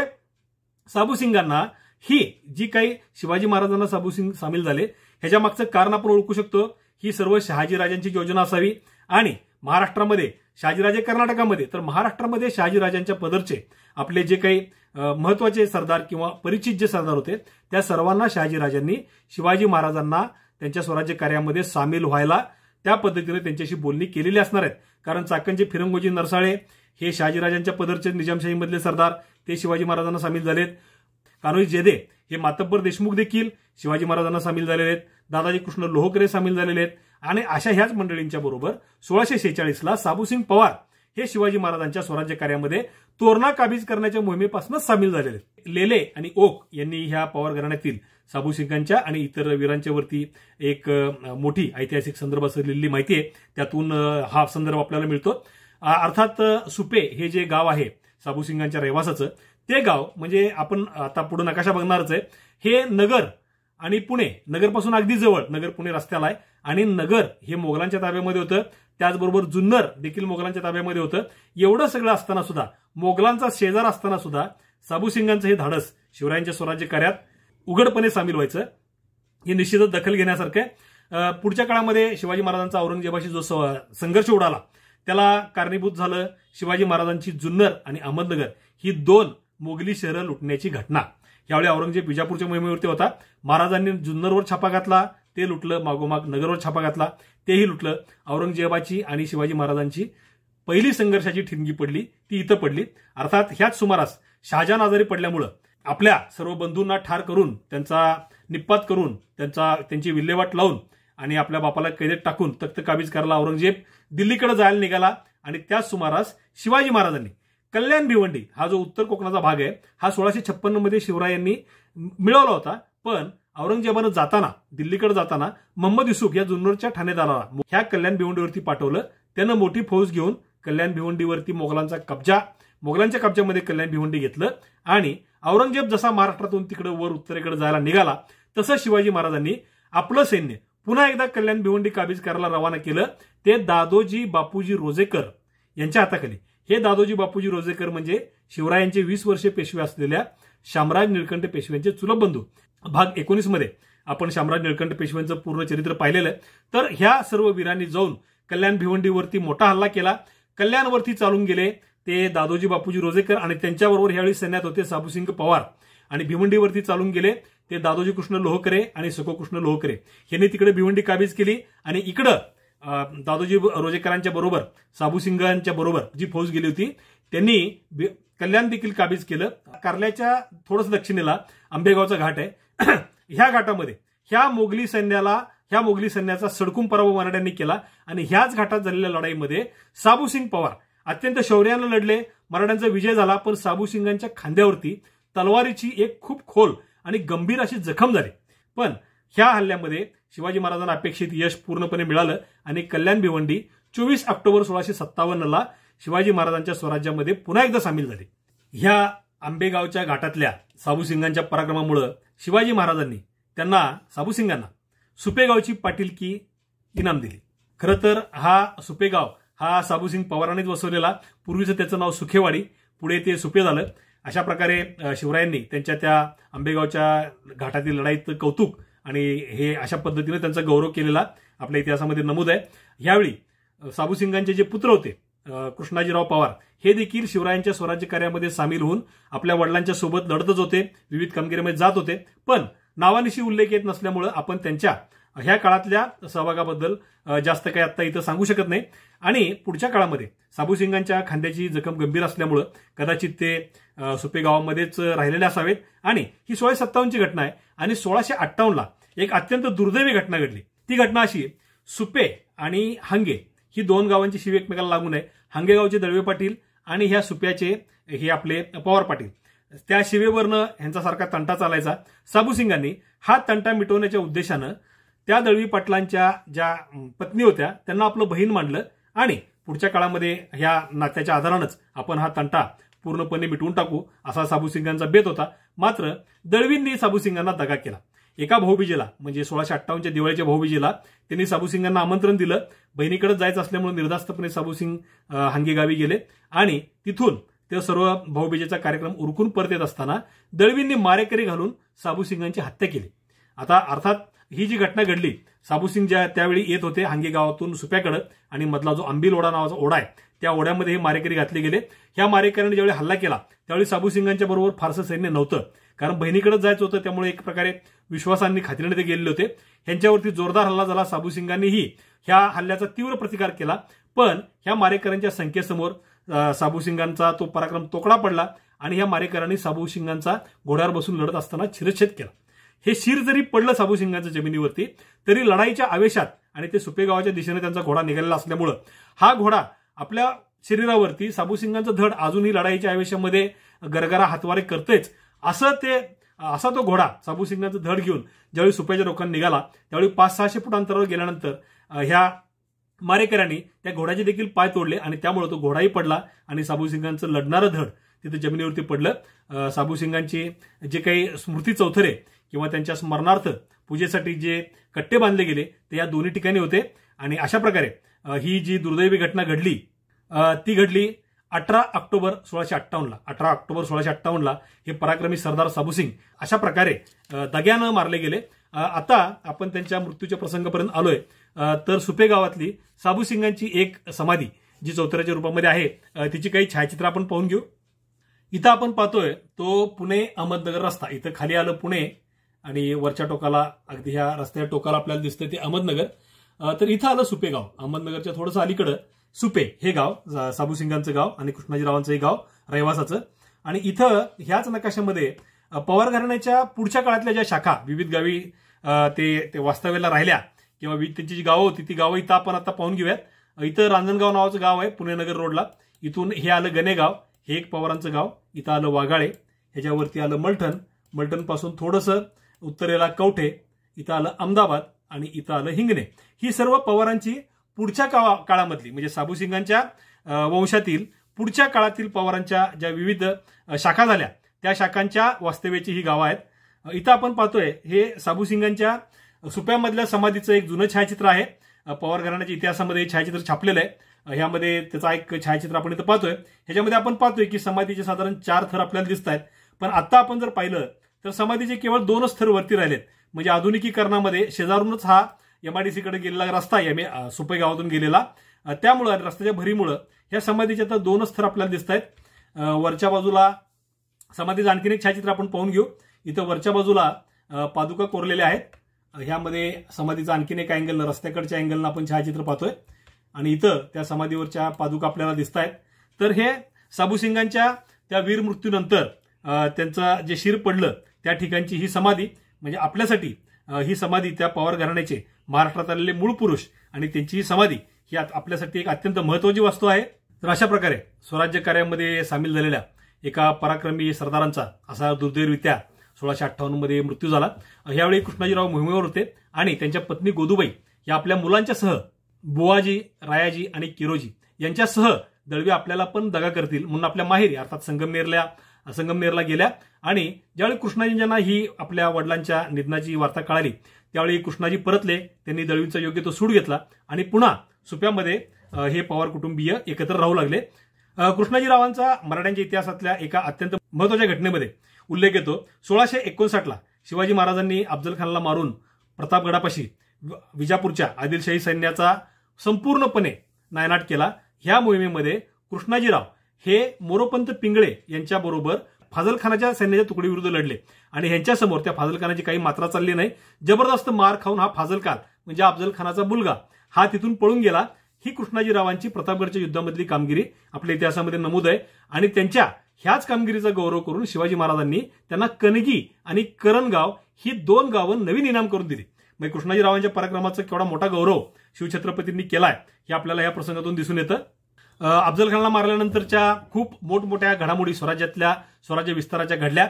साबूसिंगांना ही जी काही शिवाजी महाराजांना साबूसिंग सामील झाले ह्याच्या मागचं कारण आपण ओळखू शकतो ही सर्व राजांची योजना असावी आणि महाराष्ट्रामध्ये शहाजीराजे कर्नाटकामध्ये तर महाराष्ट्रामध्ये शहाजीराजांच्या पदरचे आपले जे काही महत्वाचे सरदार किंवा परिचित जे सरदार होते त्या सर्वांना शहाजीराजांनी शिवाजी महाराजांना त्यांच्या स्वराज्य कार्यामध्ये सामील व्हायला त्या पद्धतीने त्यांच्याशी बोलणी केलेली असणार आहेत कारण चाकणचे फिरंगोजी नरसाळे हे शहाजीराजांच्या पदरचे निजामशाहीमधले सरदार ते शिवाजी महाराजांना सामील झालेत कानोजी जेदे हे मातब्बर देशमुख देखील शिवाजी महाराजांना सामील झालेले आहेत दादाजी कृष्ण लोहकरे सामील झालेले आहेत आणि अशा ह्याच मंडळींच्या बरोबर सोळाशे शेचाळीसला साबूसिंग पवार हे शिवाजी महाराजांच्या स्वराज्य कार्यामध्ये तोरणा काबीज करण्याच्या मोहिमेपासूनच सामील झालेले लेले आणि ओक यांनी ह्या पवार घराण्यातील साबू आणि इतर वीरांच्या वरती एक मोठी ऐतिहासिक संदर्भ असलेली माहिती आहे त्यातून हा संदर्भ आपल्याला मिळतो अर्थात सुपे हे जे गाव आहे साबूसिंगांच्या रहिवासाचं ते गाव म्हणजे आपण आता पुढे नकाशा बघणारच आहे हे नगर आणि पुणे नगरपासून अगदी जवळ नगर पुणे रस्त्याला आहे आणि नगर हे मोगलांच्या ताब्यामध्ये होतं त्याचबरोबर जुन्नर देखील मोगलांच्या ताब्यामध्ये होतं एवढं सगळं असताना सुद्धा मोगलांचा शेजार असताना सुद्धा साबूसिंगांचं हे धाडस शिवरायांच्या स्वराज्य कार्यात उघडपणे सामील व्हायचं हे निश्चितच दखल घेण्यासारखं आहे पुढच्या काळामध्ये शिवाजी महाराजांचा औरंगजेबाशी जो संघर्ष उडाला त्याला कारणीभूत झालं शिवाजी महाराजांची जुन्नर आणि अहमदनगर ही दोन मोगली शहरं लुटण्याची घटना यावेळी औरंगजेब विजापूरच्या मोहिमेवरती होता महाराजांनी जुन्नरवर छापा घातला ते लुटलं मागोमाग नगरवर छापा घातला तेही लुटलं औरंगजेबाची आणि शिवाजी महाराजांची पहिली संघर्षाची ठिणगी पडली ती इथं पडली अर्थात ह्याच सुमारास शहाजान आजारी पडल्यामुळं आपल्या सर्व बंधूंना ठार करून त्यांचा निपात करून त्यांचा त्यांची विल्हेवाट लावून आणि आपल्या बापाला कैदेत टाकून तख्त काबीज करायला औरंगजेब दिल्लीकडे जायला निघाला आणि त्याच सुमारास शिवाजी महाराजांनी कल्याण भिवंडी हा जो उत्तर कोकणाचा भाग आहे हा सोळाशे छप्पन्न मध्ये शिवरायांनी मिळवला होता पण औरंगजेबानं जाताना दिल्लीकडे जाताना मोहम्मद युसुफ या जुन्नरच्या ठाणेदाराला ह्या कल्याण भिवंडीवरती पाठवलं त्यानं मोठी फौज घेऊन कल्याण भिवंडीवरती मोगलांचा कब्जा मोगलांच्या कब्जामध्ये कल्याण भिवंडी घेतलं आणि औरंगजेब जसा महाराष्ट्रातून तिकडे वर उत्तरेकडे जायला निघाला तसं शिवाजी महाराजांनी आपलं सैन्य पुन्हा एकदा कल्याण भिवंडी काबीज करायला रवाना केलं ते दादोजी बापूजी रोजेकर यांच्या हाताखाली हे दादोजी बापूजी रोजेकर म्हणजे शिवरायांचे वीस वर्षे पेशवे असलेल्या शामराज निळकंठ पेशव्यांचे चुलभ बंधू भाग एकोणीस मध्ये आपण शामराज निळकंठ पेशव्यांचं पूर्ण चरित्र पाहिलेलं तर ह्या सर्व वीरांनी जाऊन कल्याण भिवंडीवरती मोठा हल्ला केला कल्याणवरती चालून गेले ते दादोजी बापूजी रोजेकर आणि त्यांच्याबरोबर यावेळी सैन्यात होते साबूसिंग पवार आणि भिवंडीवरती चालून गेले ते दादोजी कृष्ण लोहकरे आणि कृष्ण लोहकरे यांनी तिकडे भिवंडी काबीज केली आणि इकडं दादोजी रोजेकरांच्या बरोबर साबुसिंगांच्या बरोबर जी फौज गेली होती त्यांनी कल्याण देखील काबीज केलं कारल्याच्या थोडंसं दक्षिणेला आंबेगावचा घाट आहे *clears throat* ह्या घाटामध्ये ह्या मोगली सैन्याला ह्या मोगली सैन्याचा सडकून पराभव मराठ्यांनी केला आणि ह्याच घाटात झालेल्या लढाईमध्ये साबुसिंग पवार अत्यंत शौर्यानं लढले मराठ्यांचा विजय झाला पण साबुसिंगांच्या खांद्यावरती तलवारीची एक खूप खोल आणि गंभीर अशी जखम झाली पण ह्या हल्ल्यामध्ये शिवाजी महाराजांना अपेक्षित यश पूर्णपणे मिळालं आणि कल्याण भिवंडी चोवीस ऑक्टोबर सोळाशे सत्तावन्नला शिवाजी महाराजांच्या स्वराज्यामध्ये पुन्हा एकदा सामील झाले ह्या आंबेगावच्या घाटातल्या साबुसिंगांच्या पराक्रमामुळे शिवाजी महाराजांनी त्यांना साबुसिंगांना सुपेगावची पाटीलकी इनाम दिली खरं तर हा सुपेगाव हा साबुसिंग पवारांनीच वसवलेला पूर्वीचं त्याचं नाव सुखेवाडी पुढे ते सुपे झालं अशा प्रकारे शिवरायांनी त्यांच्या त्या आंबेगावच्या घाटातील लढाईत कौतुक आणि हे अशा पद्धतीने त्यांचा गौरव केलेला आपल्या इतिहासामध्ये नमूद आहे यावेळी साबुसिंगांचे जे पुत्र होते कृष्णाजीराव पवार हे देखील शिवरायांच्या स्वराज्य कार्यामध्ये सामील होऊन आपल्या वडिलांच्या सोबत लढतच होते विविध कामगिरीमध्ये जात होते पण नावानिशी उल्लेख येत नसल्यामुळे आपण त्यांच्या ह्या काळातल्या सहभागाबद्दल जास्त काही आता इथं सांगू शकत नाही आणि पुढच्या काळामध्ये साबूसिंगांच्या खांद्याची जखम गंभीर असल्यामुळं कदाचित ते सुपे गावांमध्येच राहिलेले असावेत आणि ही सोळाशे सत्तावन्नची घटना आहे आणि सोळाशे अठ्ठावन्नला एक अत्यंत दुर्दैवी घटना घडली ती घटना अशी सुपे आणि हांगे ही दोन गावांची शिवे एकमेकाला लागून आहे हांगेगावचे दळवे पाटील आणि ह्या सुप्याचे हे आपले पवार पाटील त्या शिवेवरनं ह्यांचा सारखा तंटा चालायचा साबूसिंगांनी हा तंटा मिटवण्याच्या उद्देशानं त्या दळवी पाटलांच्या ज्या पत्नी होत्या त्यांना आपलं बहीण मांडलं आणि पुढच्या काळामध्ये ह्या नात्याच्या आधारानंच आपण हा तंटा पूर्णपणे मिटवून टाकू असा साबूसिंगांचा बेत होता मात्र दळवींनी साबूसिंगांना दगा केला एका भाऊबीजेला म्हणजे सोळाशे अठ्ठावन्नच्या दिवाळीच्या भाऊबीजेला त्यांनी साबूसिंगांना आमंत्रण दिलं बहिणीकडे जायचं असल्यामुळे निर्धास्तपणे साबूसिंग हांगेगावी गेले आणि तिथून त्या सर्व भाऊबीजेचा कार्यक्रम उरकून परत येत असताना दळवींनी मारेकरी घालून साबूसिंगांची हत्या केली आता अर्थात ही जी घटना घडली साबूसिंग ज्या त्यावेळी येत होते हांगी गावातून सुप्याकडं आणि मधला जो आंबीलोडा नावाचा ओढा आहे त्या ओढ्यामध्ये हे मारेकरी घातले गेले ह्या मारेकऱ्यांनी ज्यावेळी हल्ला केला त्यावेळी साबूसिंगांच्या बरोबर फारसं सैन्य नव्हतं कारण बहिणीकडे जायचं होतं त्यामुळे एक प्रकारे विश्वासांनी खात्रीने ते गेलेले होते ह्यांच्यावरती जोरदार हल्ला झाला साबूसिंगांनीही ह्या हल्ल्याचा तीव्र प्रतिकार केला पण ह्या मारेकऱ्यांच्या संख्येसमोर साबूसिंगांचा तो पराक्रम तोकडा पडला आणि ह्या मारेकऱ्यांनी साबूसिंगांचा घोड्यावर बसून लढत असताना छिरछेद केला हे शिर जरी पडलं साबुसिंगांच्या जमिनीवरती तरी लढाईच्या आवेशात आणि ते सुपेगावाच्या दिशेने त्यांचा घोडा निघालेला असल्यामुळं हा घोडा आपल्या शरीरावरती साबूसिंगांचं धड अजूनही लढाईच्या आवेशामध्ये गरगरा हातवारे करतेच असं ते असा तो घोडा साबुसिंगांचं धड घेऊन ज्यावेळी सुप्याच्या लोकांनी निघाला त्यावेळी पाच सहाशे फूट अंतरावर गेल्यानंतर ह्या मारेकऱ्यांनी त्या घोड्याचे देखील पाय तोडले आणि त्यामुळे तो घोडाही पडला आणि साबूसिंगांचं लढणारं धड तिथे जमिनीवरती पडलं साबूसिंगांची जे काही स्मृती चौथरे किंवा त्यांच्या स्मरणार्थ पूजेसाठी जे कट्टे बांधले गेले ते या दोन्ही ठिकाणी होते आणि अशा प्रकारे ही जी दुर्दैवी घटना घडली ती घडली अठरा ऑक्टोबर सोळाशे अठ्ठावन्नला अठरा ऑक्टोबर सोळाशे अठ्ठावन्नला हे पराक्रमी सरदार साबुसिंग अशा प्रकारे दग्यानं मारले गेले आता आपण त्यांच्या मृत्यूच्या प्रसंगापर्यंत आलोय तर सुपे गावातली साबुसिंगांची एक समाधी जी चौथऱ्याच्या रूपामध्ये आहे तिची काही छायाचित्र आपण पाहून घेऊ इथं आपण पाहतोय तो पुणे अहमदनगर रस्ता इथं खाली आलं पुणे आणि वरच्या टोकाला अगदी ह्या रस्त्याच्या टोकाला आपल्याला दिसतंय ते अहमदनगर तर इथं आलं सुपे गाव अहमदनगरच्या थोडंसं अलीकडं सुपे हे गाव साबूसिंगांचं गाव आणि कृष्णाजीरावांचं हे गाव रहिवासाचं आणि इथं ह्याच नकाशामध्ये पवार घराण्याच्या पुढच्या काळातल्या ज्या शाखा विविध गावी ते ते वास्तव्याला राहिल्या किंवा त्यांची जी गावं होती ती गावं इथं आपण आता पाहून घेऊयात इथं रांजणगाव नावाचं गाव आहे पुणेनगर रोडला इथून हे आलं गणेगाव हे एक पवारांचं गाव इथं आलं वाघाळे ह्याच्यावरती आलं मलठण मलठणपासून थोडंसं उत्तरेला कवठे इथं आलं अहमदाबाद आणि इथं आलं हिंगणे ही सर्व पवारांची पुढच्या काळामधली म्हणजे साबुसिंगांच्या वंशातील पुढच्या काळातील पवारांच्या ज्या विविध शाखा झाल्या त्या शाखांच्या वास्तव्याची ही गावं आहेत इथं आपण पाहतोय हे साबुसिंगांच्या सुप्यामधल्या समाधीचं एक जुनं छायाचित्र आहे पवार घराण्याच्या इतिहासामध्ये हे छायाचित्र छापलेलं आहे ह्यामध्ये त्याचा एक छायाचित्र आपण इथं पाहतोय ह्याच्यामध्ये आपण पाहतोय की समाधीचे साधारण चार थर आपल्याला दिसत आहेत पण आता आपण जर पाहिलं तर समाधीचे केवळ दोनच थर वरती राहिलेत म्हणजे आधुनिकीकरणामध्ये शेजारूनच हा एमआयडीसीकडे गेलेला रस्ता एम सुपे गावातून गेलेला त्यामुळं रस्त्याच्या भरीमुळं ह्या समाधीचे आता दोनच थर आपल्याला दिसत आहेत वरच्या बाजूला समाधीचं आणखीन एक छायाचित्र आपण पाहून घेऊ इथं वरच्या बाजूला पादुका कोरलेल्या आहेत ह्यामध्ये समाधीचा आणखीन एक अँगल रस्त्याकडच्या अँगलनं आपण छायाचित्र पाहतोय आणि इथं त्या समाधीवरच्या पादुका आपल्याला दिसत आहेत तर हे साबुसिंगांच्या त्या वीर मृत्यूनंतर त्यांचं जे शिर पडलं त्या ठिकाणची ही समाधी म्हणजे आपल्यासाठी ही समाधी त्या पवार घराण्याचे महाराष्ट्रात आलेले मूळ पुरुष आणि त्यांची ही समाधी ही आपल्यासाठी एक अत्यंत महत्वाची वस्तू आहे तर अशा प्रकारे स्वराज्य कार्यामध्ये सामील झालेल्या एका पराक्रमी सरदारांचा असा दुर्दैवरित्या सोळाशे मध्ये मृत्यू झाला यावेळी कृष्णाजीराव मोहिमेवर होते आणि त्यांच्या पत्नी गोदुबाई या आपल्या मुलांच्या सह बुवाजी रायाजी आणि किरोजी यांच्यासह दळवी आपल्याला पण दगा करतील म्हणून आपल्या माहेरी अर्थात संगमनेरल्या संगमनेरला गेल्या आणि ज्यावेळी कृष्णाजींना ही आपल्या वडिलांच्या निधनाची वार्ता कळाली त्यावेळी कृष्णाजी परतले त्यांनी दळवींचा योग्य तो सूड घेतला आणि पुन्हा सुप्यामध्ये हे पवार कुटुंबीय एकत्र राहू लागले कृष्णाजीरावांचा मराठ्यांच्या इतिहासातल्या एका अत्यंत महत्वाच्या घटनेमध्ये उल्लेख येतो सोळाशे एकोणसाठला शिवाजी महाराजांनी अफजल खानला मारून प्रतापगडापाशी विजापूरच्या आदिलशाही सैन्याचा संपूर्णपणे नायनाट केला ह्या मोहिमेमध्ये कृष्णाजीराव हे मोरोपंत पिंगळे यांच्याबरोबर फाजलखानाच्या सैन्याच्या तुकडीविरुद्ध लढले आणि ह्यांच्यासमोर त्या फाजलखानाची काही मात्रा चालली नाही जबरदस्त मार खाऊन हा फाजलखान म्हणजे अफजल खानाचा मुलगा हा तिथून पळून गेला ही कृष्णाजीरावांची प्रतापगडच्या युद्धामधली कामगिरी आपल्या इतिहासामध्ये नमूद आहे आणि त्यांच्या ह्याच कामगिरीचा गौरव करून शिवाजी महाराजांनी त्यांना कनगी आणि करणगाव ही दोन गावं नवीन इनाम करून दिली म्हणजे कृष्णाजीरावांच्या पराक्रमाचा केवढा मोठा गौरव शिवछत्रपतींनी केलाय हे आपल्याला या प्रसंगातून दिसून येतं अफजल खानला मारल्यानंतरच्या खूप मोठमोठ्या घडामोडी स्वराज्यातल्या स्वराज्य विस्ताराच्या घडल्या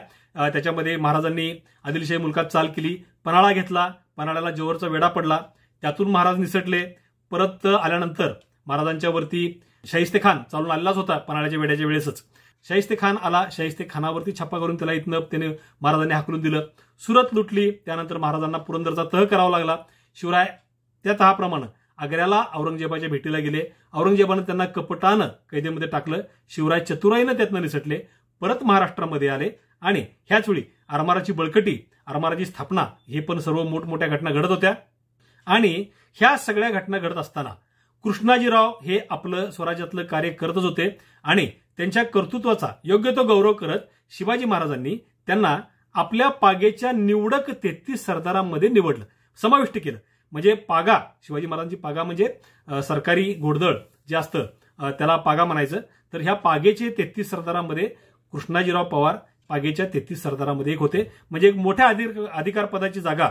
त्याच्यामध्ये महाराजांनी आदिलशाही मुलकात चाल केली पन्हाळा घेतला पन्हाळ्याला जोवरचा वेढा पडला त्यातून महाराज निसटले परत आल्यानंतर महाराजांच्यावरती शाहिस्ते खान चालून आलेलाच होता पन्हाळ्याच्या वेड्याच्या वेळेसच शाहिस्ते खान आला शाहिस्ते खानावरती छापा करून त्याला इथनं त्याने महाराजांनी हाकलून दिलं सुरत लुटली त्यानंतर महाराजांना पुरंदरचा तह करावा लागला शिवराय त्या तहाप्रमाणे आग्र्याला औरंगजेबाच्या भेटीला गेले औरंगजेबानं त्यांना कपटानं कैदेमध्ये टाकलं शिवराय चतुराईनं त्यातनं निसटले परत महाराष्ट्रामध्ये आले आणि ह्याच वेळी आरमाराची बळकटी आरमाराची स्थापना हे पण सर्व मोठमोठ्या घटना घडत होत्या आणि ह्या सगळ्या घटना घडत असताना कृष्णाजीराव हे आपलं स्वराज्यातलं कार्य करतच होते आणि त्यांच्या कर्तृत्वाचा योग्य तो गौरव करत शिवाजी महाराजांनी त्यांना आपल्या पागेच्या निवडक तेहतीस सरदारांमध्ये निवडलं समाविष्ट केलं म्हणजे पागा शिवाजी महाराजांची पागा म्हणजे सरकारी घोडदळ जे असतं त्याला पागा म्हणायचं तर ह्या पागेचे तेहतीस सरदारांमध्ये कृष्णाजीराव पवार पागेच्या तेहतीस सरदारांमध्ये एक होते म्हणजे एक मोठ्या अधिक अधिकार पदाची जागा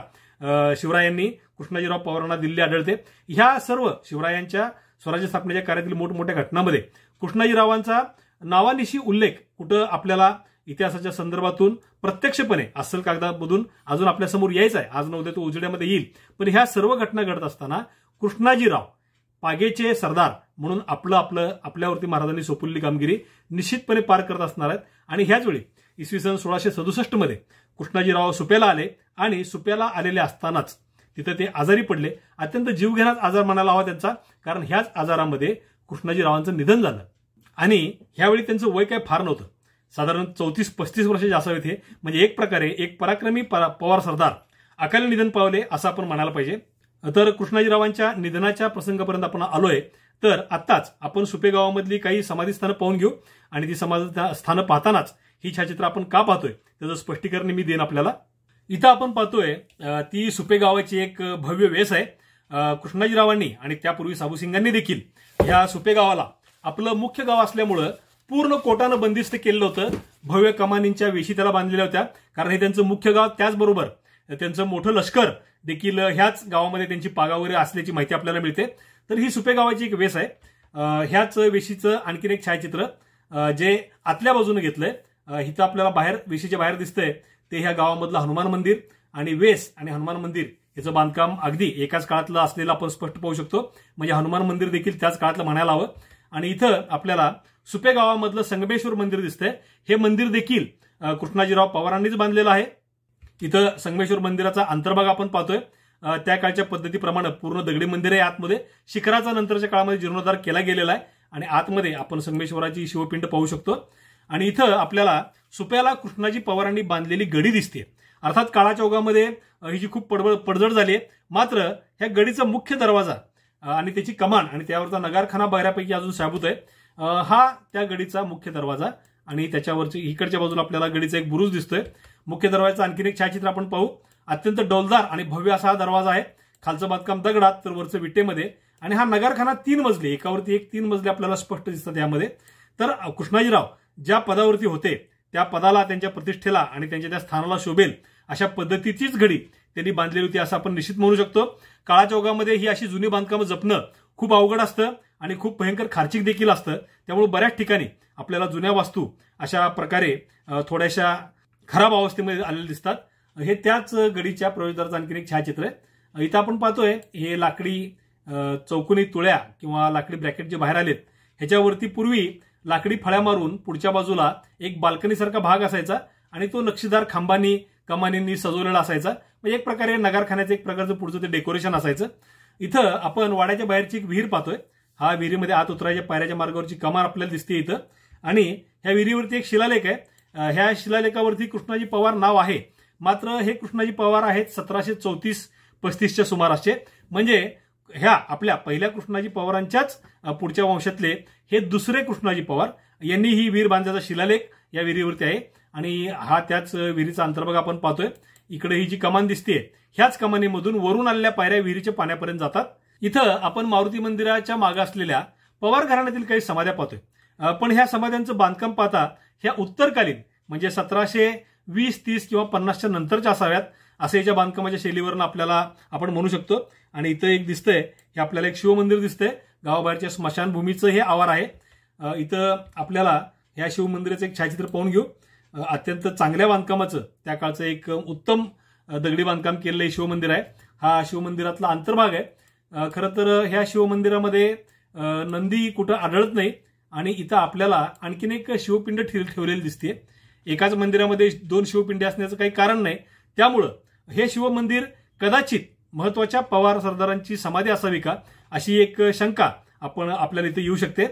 शिवरायांनी कृष्णाजीराव पवारांना दिल्ली आढळते ह्या सर्व शिवरायांच्या स्वराज्य स्थापनेच्या कार्यातील मोठमोठ्या घटनांमध्ये कृष्णाजीरावांचा नावानिशी उल्लेख कुठं आपल्याला इतिहासाच्या संदर्भातून प्रत्यक्षपणे अस्सल कागदामधून अजून आपल्यासमोर यायचं आहे आज न तो उजड्यामध्ये येईल पण ह्या सर्व घटना घडत असताना कृष्णाजीराव पागेचे सरदार म्हणून आपलं आपलं आपल्यावरती महाराजांनी सोपवलेली कामगिरी निश्चितपणे पार करत असणार आहेत आणि ह्याच वेळी इसवी सन सोळाशे सदुसष्टमध्ये कृष्णाजीराव सुप्याला आले आणि सुप्याला आलेले असतानाच तिथं ते आजारी पडले अत्यंत जीवघेणाच आजार म्हणायला हवा त्यांचा कारण ह्याच आजारामध्ये कृष्णाजीरावांचं निधन झालं आणि ह्यावेळी त्यांचं वय काय फार नव्हतं साधारण चौतीस पस्तीस वर्षाचे असावेत हे म्हणजे एक प्रकारे एक पराक्रमी पवार सरदार अकाली निधन पावले असं आपण म्हणायला पाहिजे तर कृष्णाजीरावांच्या निधनाच्या प्रसंगापर्यंत आपण आलोय तर आत्ताच आपण सुपे गावामधली काही समाधीस्थानं पाहून घेऊ आणि ती समाधी स्थानं पाहतानाच ही छायाचित्र आपण का पाहतोय त्याचं स्पष्टीकरण मी देईन आपल्याला इथं आपण पाहतोय ती सुपे गावाची एक भव्य वेस आहे कृष्णाजीरावांनी आणि त्यापूर्वी साबुसिंगांनी देखील या सुपे गावाला आपलं मुख्य गाव असल्यामुळं पूर्ण कोटानं बंदिस्त केलेलं होतं भव्य कमानींच्या वेशी त्याला बांधलेल्या होत्या कारण हे त्यांचं मुख्य गाव त्याचबरोबर त्यांचं मोठं लष्कर देखील ह्याच गावामध्ये त्यांची पागावर असल्याची माहिती आपल्याला मिळते तर ही सुपे गावाची एक वेस आहे ह्याच वेशीचं आणखीन एक छायाचित्र जे आतल्या बाजूने घेतलंय हिथं आपल्याला बाहेर वेशीच्या बाहेर दिसतंय ते ह्या गावामधलं हनुमान मंदिर आणि वेस आणि हनुमान मंदिर याचं बांधकाम अगदी एकाच काळातलं असलेलं आपण स्पष्ट पाहू शकतो म्हणजे हनुमान मंदिर देखील त्याच काळातलं म्हणायला हवं आणि इथं आपल्याला सुपे गावामधलं संगमेश्वर मंदिर दिसतंय हे मंदिर देखील कृष्णाजीराव पवारांनीच बांधलेलं आहे इथं संगमेश्वर मंदिराचा अंतर्भाग आपण पाहतोय त्या काळच्या पद्धतीप्रमाणे पूर्ण दगडी मंदिर आहे आतमध्ये शिखराचा नंतरच्या काळामध्ये जीर्णोद्धार केला गेलेला आहे आणि आतमध्ये आपण संगमेश्वराची शिवपिंड पाहू शकतो आणि इथं आपल्याला सुप्याला कृष्णाजी पवारांनी बांधलेली गडी दिसते अर्थात काळाच्या ओघामध्ये जी खूप पडबळ पडझड झाली आहे मात्र ह्या गडीचा मुख्य दरवाजा आणि त्याची कमान आणि त्यावरचा नगारखाना बऱ्यापैकी अजून साबूत आहे हा त्या गडीचा मुख्य दरवाजा आणि त्याच्यावरची इकडच्या बाजूला आपल्याला गडीचा एक बुरुज दिसतोय मुख्य दरवाजाचं आणखीन एक छायाचित्र आपण पाहू अत्यंत डोलदार आणि भव्य असा हा दरवाजा आहे खालचं बांधकाम दगडात तर वरचं विटेमध्ये आणि हा नगरखाना तीन मजली एकावरती एक तीन मजली आपल्याला स्पष्ट दिसतात यामध्ये तर कृष्णाजीराव ज्या पदावरती होते त्या पदाला त्यांच्या प्रतिष्ठेला आणि त्यांच्या त्या स्थानाला शोभेल अशा पद्धतीचीच घडी त्यांनी बांधलेली होती असं आपण निश्चित म्हणू शकतो काळाच्या ओघामध्ये ही अशी जुनी बांधकामं जपणं खूप अवघड असतं आणि खूप भयंकर खार्चिक देखील असतं त्यामुळे बऱ्याच ठिकाणी आपल्याला जुन्या वास्तू अशा प्रकारे थोड्याशा खराब अवस्थेमध्ये आलेल्या दिसतात हे त्याच गडीच्या प्रवेशद्वाराचं आणखी एक छायाचित्र आहे इथं आपण पाहतोय हे लाकडी चौकोनी तुळ्या किंवा लाकडी ब्रॅकेट जे बाहेर आलेत ह्याच्यावरती पूर्वी लाकडी फळ्या मारून पुढच्या बाजूला एक बाल्कनीसारखा भाग असायचा आणि तो नक्षीदार खांबानी कमानींनी सजवलेला असायचा म्हणजे एक प्रकारे नगारखान्याचं एक प्रकारचं पुढचं ते डेकोरेशन असायचं इथं आपण वाड्याच्या बाहेरची एक विहीर पाहतोय हा विहिरीमध्ये आत उतरायच्या पायऱ्याच्या मार्गावरची कमार आपल्याला दिसते इथं आणि ह्या विहिरीवरती एक शिलालेख आहे ह्या शिलालेखावरती कृष्णाजी पवार नाव आहे मात्र हे कृष्णाजी पवार आहेत सतराशे चौतीस पस्तीसच्या सुमारासचे म्हणजे ह्या आपल्या पहिल्या कृष्णाजी पवारांच्याच पुढच्या वंशातले हे दुसरे कृष्णाजी पवार यांनी ही वीर बांधाचा शिलालेख या विहिरीवरती आहे आणि हा त्याच विहिरीचा अंतर्भाग आपण पाहतोय इकडे ही जी कमान दिसते ह्याच कमानीमधून वरून आलेल्या पायऱ्या विहिरीच्या पाण्यापर्यंत जातात इथं आपण मारुती मंदिराच्या मागे असलेल्या पवार घराण्यातील काही समाध्या पाहतोय पण ह्या समाध्यांचं बांधकाम पाहता ह्या उत्तरकालीन म्हणजे सतराशे वीस तीस किंवा पन्नासच्या नंतरच्या असाव्यात असं याच्या बांधकामाच्या शैलीवरून आपल्याला आपण म्हणू शकतो आणि इथं एक दिसतंय हे आपल्याला एक शिवमंदिर दिसतंय गावाबाहेरच्या स्मशानभूमीचं हे आवार आहे इथं आपल्याला ह्या शिवमंदिराचं एक छायाचित्र पाहून घेऊ अत्यंत चांगल्या बांधकामाचं त्या काळचं एक उत्तम दगडी बांधकाम केलेलं हे शिवमंदिर आहे हा शिवमंदिरातला अंतर्भाग आहे खरं तर ह्या शिवमंदिरामध्ये नंदी कुठं आढळत नाही आणि इथं आपल्याला आणखीन एक शिवपिंड ठेवलेली दिसते एकाच मंदिरामध्ये दोन शिवपिंडी असण्याचं काही कारण नाही त्यामुळं हे शिवमंदिर कदाचित महत्वाच्या पवार सरदारांची समाधी असावी का अशी एक शंका आपण आपल्याला इथे येऊ शकते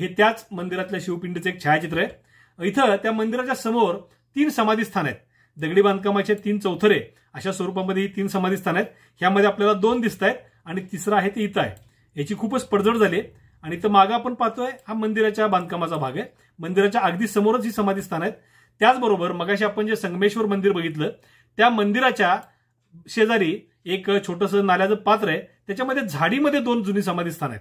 हे त्याच मंदिरातल्या शिवपिंडीचं एक छायाचित्र आहे इथं त्या मंदिराच्या समोर तीन समाधी समाधीस्थान आहेत दगडी बांधकामाचे तीन चौथरे अशा स्वरूपामध्ये तीन समाधी समाधीस्थान आहेत ह्यामध्ये आपल्याला दोन दिसत आहेत आणि तिसरा आहे ते इथं आहे याची खूपच पडझड झाली आहे आणि इथं मागं आपण पाहतोय हा मंदिराच्या बांधकामाचा भाग आहे मंदिराच्या अगदी समोरच ही समाधीस्थान आहेत त्याचबरोबर मगाशी आपण जे संगमेश्वर मंदिर बघितलं त्या मंदिराच्या शेजारी एक छोटंसं नाल्याचं पात्र आहे त्याच्यामध्ये झाडीमध्ये दोन जुनी समाधीस्थान आहेत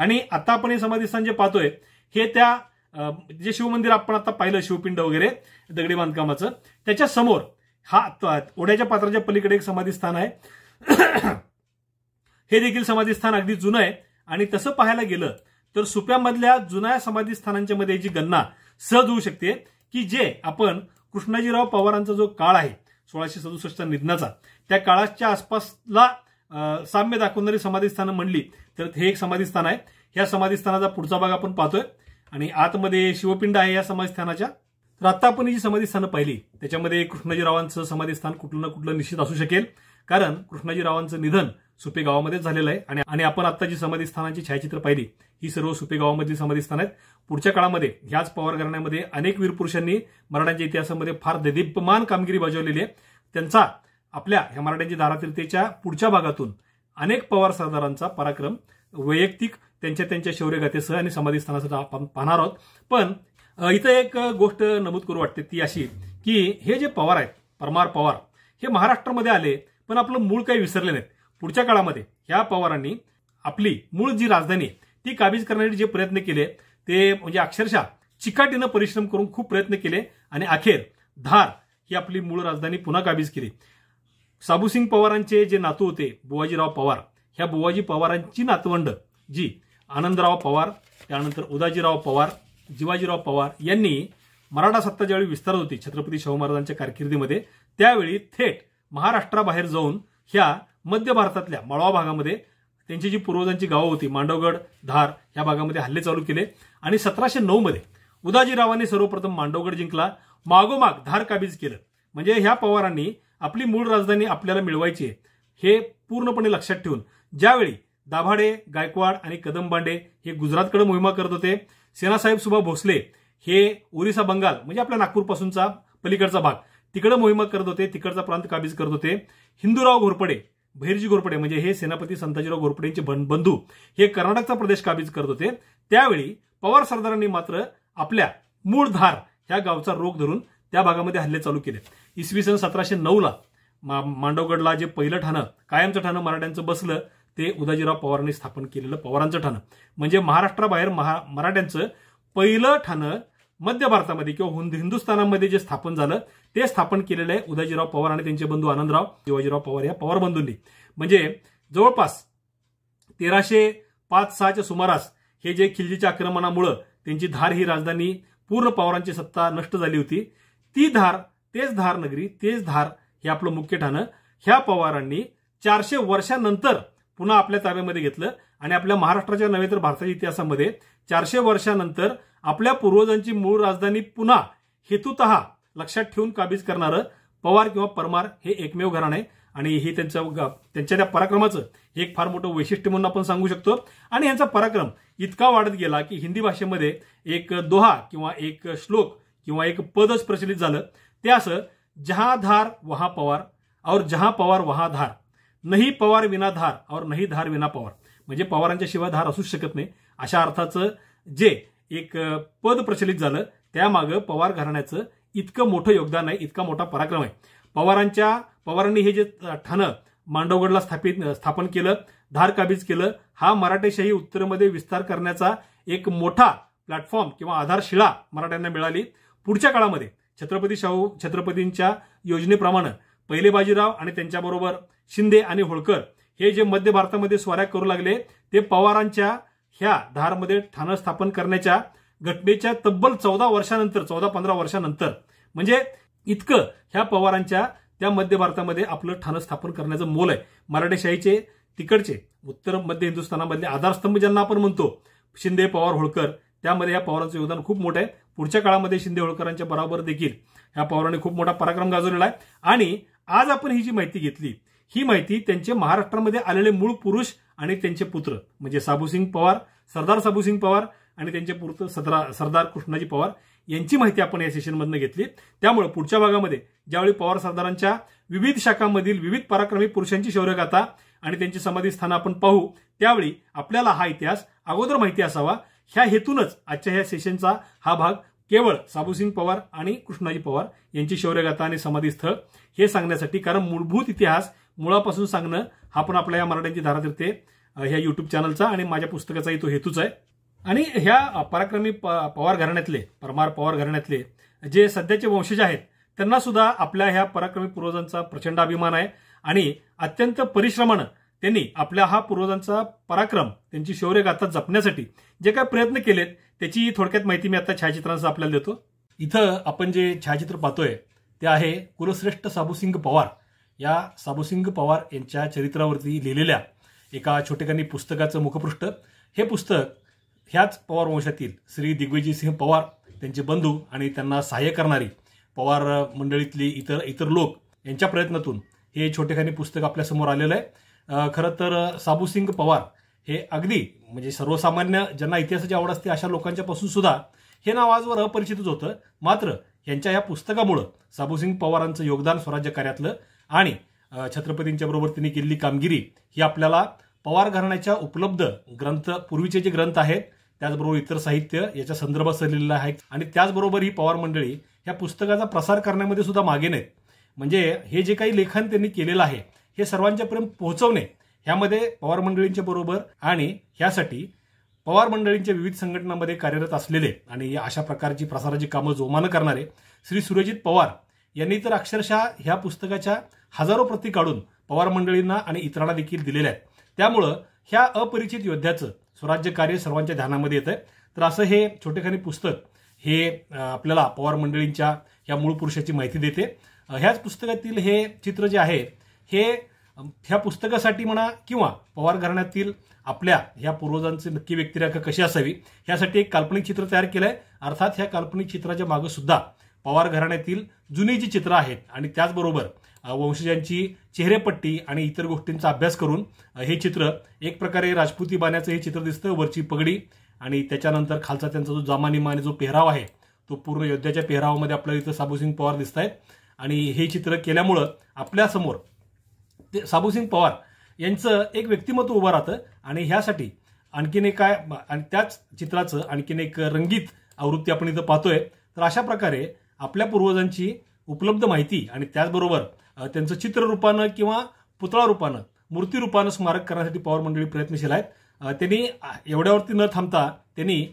आणि आता आपण हे समाधीस्थान जे पाहतोय हे त्या जे शिवमंदिर आपण आता पाहिलं शिवपिंड वगैरे दगडी बांधकामाचं त्याच्या समोर हा ओढ्याच्या पात्राच्या पलीकडे एक समाधीस्थान आहे हे देखील समाधीस्थान अगदी जुनं आहे आणि तसं पाहायला गेलं तर सुप्यामधल्या जुन्या समाधीस्थानांच्या मध्ये जी गणना सहज होऊ शकते की जे आपण कृष्णाजीराव पवारांचा जो काळ आहे सोळाशे सदुसष्टच्या निधनाचा त्या काळाच्या आसपासला साम्य दाखवणारी समाधीस्थानं म्हणली तर हे एक समाधीस्थान आहे या समाधीस्थानाचा पुढचा भाग आपण पाहतोय आणि आतमध्ये शिवपिंड आहे या समाधीस्थानाच्या तर आता आपण जी समाधीस्थानं पाहिली त्याच्यामध्ये कृष्णाजीरावांचं समाधीस्थान कुठलं ना कुठलं निश्चित असू शकेल कारण कृष्णाजीरावांचं निधन सुपे गावामध्येच झालेलं आहे आणि आपण आता जी समाधीस्थानांची छायाचित्र पाहिली ही सर्व सुपे गावामधली समाधीस्थान आहेत पुढच्या काळामध्ये ह्याच पवार घराण्यामध्ये अनेक वीर पुरुषांनी मराठ्यांच्या इतिहासामध्ये फार ददीप्यमान कामगिरी बजावलेली आहे त्यांचा आपल्या ह्या मराठ्यांच्या धारातीर्थेच्या पुढच्या भागातून अनेक पवार सरदारांचा पराक्रम वैयक्तिक त्यांच्या त्यांच्या शौर्यगाथेसह आणि समाधीस्थानासह आपण पाहणार आहोत पण इथं एक गोष्ट नमूद करू वाटते ती अशी की हे जे पवार आहेत परमार पवार हे महाराष्ट्रामध्ये आले पण आपलं मूळ काही विसरले नाहीत पुढच्या काळामध्ये ह्या पवारांनी आपली मूळ जी राजधानी ती काबीज करण्यासाठी जे प्रयत्न केले ते म्हणजे अक्षरशः चिकाटीनं परिश्रम करून खूप प्रयत्न केले आणि अखेर धार ही आपली मूळ राजधानी पुन्हा काबीज केली साबूसिंग पवारांचे जे नातू होते बुवाजीराव पवार ह्या बुवाजी पवारांची नातवंड जी आनंदराव पवार त्यानंतर उदाजीराव पवार जिवाजीराव पवार यांनी मराठा सत्ता ज्यावेळी विस्तार होती छत्रपती शाहू महाराजांच्या कारकिर्दीमध्ये त्यावेळी थेट महाराष्ट्राबाहेर जाऊन ह्या मध्य भारतातल्या मळवा भागामध्ये त्यांची जी पूर्वजांची गावं होती मांडवगड धार या भागामध्ये हल्ले चालू केले आणि सतराशे नऊ मध्ये उदाजीरावांनी सर्वप्रथम मांडवगड जिंकला मागोमाग धार काबीज केलं म्हणजे ह्या पवारांनी आपली मूळ राजधानी आपल्याला मिळवायची आहे हे पूर्णपणे लक्षात ठेवून ज्यावेळी दाभाडे गायकवाड आणि कदमबांडे हे गुजरातकडे मोहिमा करत होते सेनासाहेब सुभा भोसले हे ओरिसा बंगाल म्हणजे आपल्या नागपूरपासूनचा पलीकडचा भाग तिकडे मोहिमा करत होते तिकडचा प्रांत काबीज करत होते हिंदूराव घोरपडे भैरजी घोरपडे म्हणजे हे सेनापती संताजीराव घोरपडेंचे यांचे बंधू हे कर्नाटकचा प्रदेश काबीज करत होते त्यावेळी पवार सरदारांनी मात्र आपल्या मूळ धार ह्या गावचा रोग धरून त्या भागामध्ये हल्ले चालू केले इसवी सन सतराशे नऊला मा मांडवगडला जे पहिलं ठाणं कायमचं ठाणं मराठ्यांचं बसलं ते उदाजीराव पवारांनी स्थापन केलेलं पवारांचं ठाणं म्हणजे महाराष्ट्राबाहेर महा मराठ्यांचं पहिलं ठाणं मध्य भारतामध्ये किंवा हिंदुस्थानामध्ये जे स्थापन झालं ते स्थापन केलेलं आहे उदयजीराव पवार आणि त्यांचे बंधू आनंदराव शिवाजीराव पवार या पवार बंधूंनी म्हणजे जवळपास तेराशे पाच सहाच्या सुमारास हे जे खिलजीच्या आक्रमणामुळे त्यांची धार ही राजधानी पूर्ण पवारांची सत्ता नष्ट झाली होती ती धार तेच धार नगरी तेच धार हे आपलं मुख्य ठाणं ह्या पवारांनी चारशे वर्षांनंतर पुन्हा आपल्या ताब्यामध्ये घेतलं आणि आपल्या महाराष्ट्राच्या नव्हे तर भारताच्या इतिहासामध्ये चारशे वर्षानंतर आपल्या पूर्वजांची मूळ राजधानी पुन्हा हेतुत लक्षात ठेवून काबीज करणारं पवार किंवा परमार हे एकमेव घराण आहे आणि हे त्यांच्या त्यांच्या त्या पराक्रमाचं हे एक फार मोठं वैशिष्ट्य म्हणून आपण सांगू शकतो आणि यांचा पराक्रम इतका वाढत गेला की हिंदी भाषेमध्ये एक दोहा किंवा एक श्लोक किंवा एक पदच प्रचलित झालं ते असं जहा धार वहा पवार और जहा पवार वहा धार नाही पवार विना धार और नाही धार विना पवार म्हणजे पवारांच्या शिवाय धार असूच शकत नाही अशा अर्थाचं जे एक पद प्रचलित झालं त्यामागं पवार घराण्याचं इतकं मोठं योगदान आहे इतका मोठा पराक्रम आहे पवारांच्या पवारांनी हे जे ठाणं मांडवगडला स्थापित स्थापन केलं धार काबीज केलं हा मराठेशाही उत्तरेमध्ये विस्तार करण्याचा एक मोठा प्लॅटफॉर्म किंवा आधारशिळा मराठ्यांना मिळाली पुढच्या काळामध्ये छत्रपती शाहू छत्रपतींच्या योजनेप्रमाणे पहिले बाजीराव आणि त्यांच्याबरोबर शिंदे आणि होळकर हे जे मध्य भारतामध्ये स्वाऱ्या करू लागले ते पवारांच्या ह्या धारमध्ये ठाणं स्थापन करण्याच्या घटनेच्या तब्बल चौदा वर्षानंतर चौदा पंधरा वर्षानंतर म्हणजे इतकं ह्या पवारांच्या त्या मध्य भारतामध्ये आपलं ठाणं स्थापन करण्याचं मोल आहे मराठेशाहीचे तिकडचे उत्तर मध्य हिंदुस्थानामधले आधारस्तंभ ज्यांना आपण म्हणतो शिंदे पवार होळकर त्यामध्ये या पवारांचं योगदान खूप मोठं आहे पुढच्या काळामध्ये शिंदे होळकरांच्या बरोबर देखील ह्या पवारांनी खूप मोठा पराक्रम गाजवलेला आहे आणि आज आपण ही जी माहिती घेतली ही माहिती त्यांचे महाराष्ट्रामध्ये आलेले मूळ पुरुष आणि त्यांचे पुत्र म्हणजे साबूसिंग पवार सरदार साबूसिंग पवार आणि त्यांचे पुत्र सरदार कृष्णाजी पवार यांची माहिती आपण या सेशनमधनं घेतली त्यामुळे पुढच्या भागामध्ये ज्यावेळी पवार सरदारांच्या विविध शाखांमधील विविध पराक्रमी पुरुषांची शौर्यगाथा आणि त्यांची स्थानं आपण पाहू त्यावेळी आपल्याला हा इतिहास अगोदर माहिती असावा ह्या हेतूनच आजच्या ह्या सेशनचा हा भाग केवळ साबूसिंग पवार आणि कृष्णाजी पवार यांची शौर्यगाथा आणि समाधीस्थळ हे सांगण्यासाठी कारण मूलभूत इतिहास मुळापासून सांगणं हा पण आपल्या या मराठ्यांची धारा धरते ह्या युट्यूब चॅनलचा आणि माझ्या पुस्तकाचाही तो हेतूच आहे आणि ह्या पराक्रमी पवार घराण्यातले परमार पवार घराण्यातले जे सध्याचे वंशज आहेत त्यांना सुद्धा आपल्या ह्या पराक्रमी पूर्वजांचा प्रचंड अभिमान आहे आणि अत्यंत परिश्रमानं त्यांनी आपल्या हा पूर्वजांचा पराक्रम त्यांची शौर्य गाथा जपण्यासाठी जे काय प्रयत्न केलेत त्याची थोडक्यात माहिती मी आता छायाचित्रांचा आपल्याला देतो इथं आपण जे छायाचित्र पाहतोय ते आहे कुलश्रेष्ठ साबुसिंग पवार या साबुसिंग पवार यांच्या चरित्रावरती लिहिलेल्या एका छोटेखानी पुस्तकाचं मुखपृष्ठ हे पुस्तक ह्याच पवार वंशातील श्री दिग्विजय सिंह पवार त्यांचे बंधू आणि त्यांना सहाय्य करणारी पवार मंडळीतली इतर इतर लोक यांच्या प्रयत्नातून हे छोटेखानी पुस्तक आपल्यासमोर आलेलं आहे खरं तर साबुसिंग पवार हे अगदी म्हणजे सर्वसामान्य ज्यांना इतिहासाची आवड असते अशा लोकांच्यापासून सुद्धा हे नाव आजवर अपरिचितच होतं मात्र यांच्या या पुस्तकामुळं साबुसिंग पवारांचं योगदान स्वराज्य कार्यातलं आणि छत्रपतींच्या बरोबर त्यांनी केलेली कामगिरी ही आपल्याला पवार घराण्याच्या उपलब्ध ग्रंथ पूर्वीचे जे ग्रंथ आहेत त्याचबरोबर इतर साहित्य याच्या संदर्भात सरलेलं आहे आणि त्याचबरोबर ही पवार मंडळी ह्या पुस्तकाचा प्रसार करण्यामध्ये सुद्धा मागे नाहीत म्हणजे हे जे काही लेखन त्यांनी केलेलं आहे हे सर्वांच्यापर्यंत पोहोचवणे ह्यामध्ये पवार मंडळींच्या बरोबर आणि ह्यासाठी पवार मंडळींच्या विविध संघटनांमध्ये कार्यरत असलेले आणि अशा प्रकारची प्रसाराची कामं जोमानं करणारे श्री सुरजित पवार यांनी तर अक्षरशः ह्या पुस्तकाच्या हजारो प्रती काढून पवार मंडळींना आणि इतरांना देखील दिलेल्या आहेत त्यामुळं ह्या अपरिचित योद्ध्याचं स्वराज्य कार्य सर्वांच्या ध्यानामध्ये येतं तर असं हे छोटेखानी पुस्तक हे आपल्याला पवार मंडळींच्या या मूळ पुरुषाची माहिती देते ह्याच पुस्तकातील हे चित्र जे आहे हे ह्या पुस्तकासाठी म्हणा किंवा पवार घराण्यातील आपल्या ह्या पूर्वजांची नक्की व्यक्तिरेखा कशी असावी ह्यासाठी एक काल्पनिक चित्र तयार केलं आहे अर्थात ह्या काल्पनिक चित्राच्या मागे सुद्धा पवार घराण्यातील जुनी जी चित्रं आहेत आणि त्याचबरोबर वंशजांची चेहरेपट्टी आणि इतर गोष्टींचा अभ्यास करून हे चित्र एक प्रकारे राजपुती बाण्याचं हे चित्र दिसतं वरची पगडी आणि त्याच्यानंतर खालचा त्यांचा जो जामानिमा आणि जो पेहराव आहे तो पूर्ण योद्ध्याच्या पेहरावामध्ये आपल्याला इथं साबुसिंग पवार दिसत आहेत आणि हे चित्र केल्यामुळं आपल्यासमोर ते साबूसिंग पवार यांचं एक व्यक्तिमत्व उभं राहतं आणि ह्यासाठी आणखीन एक काय आणि त्याच चित्राचं आणखीन एक रंगीत आवृत्ती आपण इथं पाहतोय तर अशा प्रकारे आपल्या पूर्वजांची उपलब्ध माहिती आणि त्याचबरोबर त्यांचं चित्ररूपानं किंवा पुतळा रूपानं रूपानं स्मारक करण्यासाठी पवार मंडळी प्रयत्नशील आहेत त्यांनी एवढ्यावरती न थांबता त्यांनी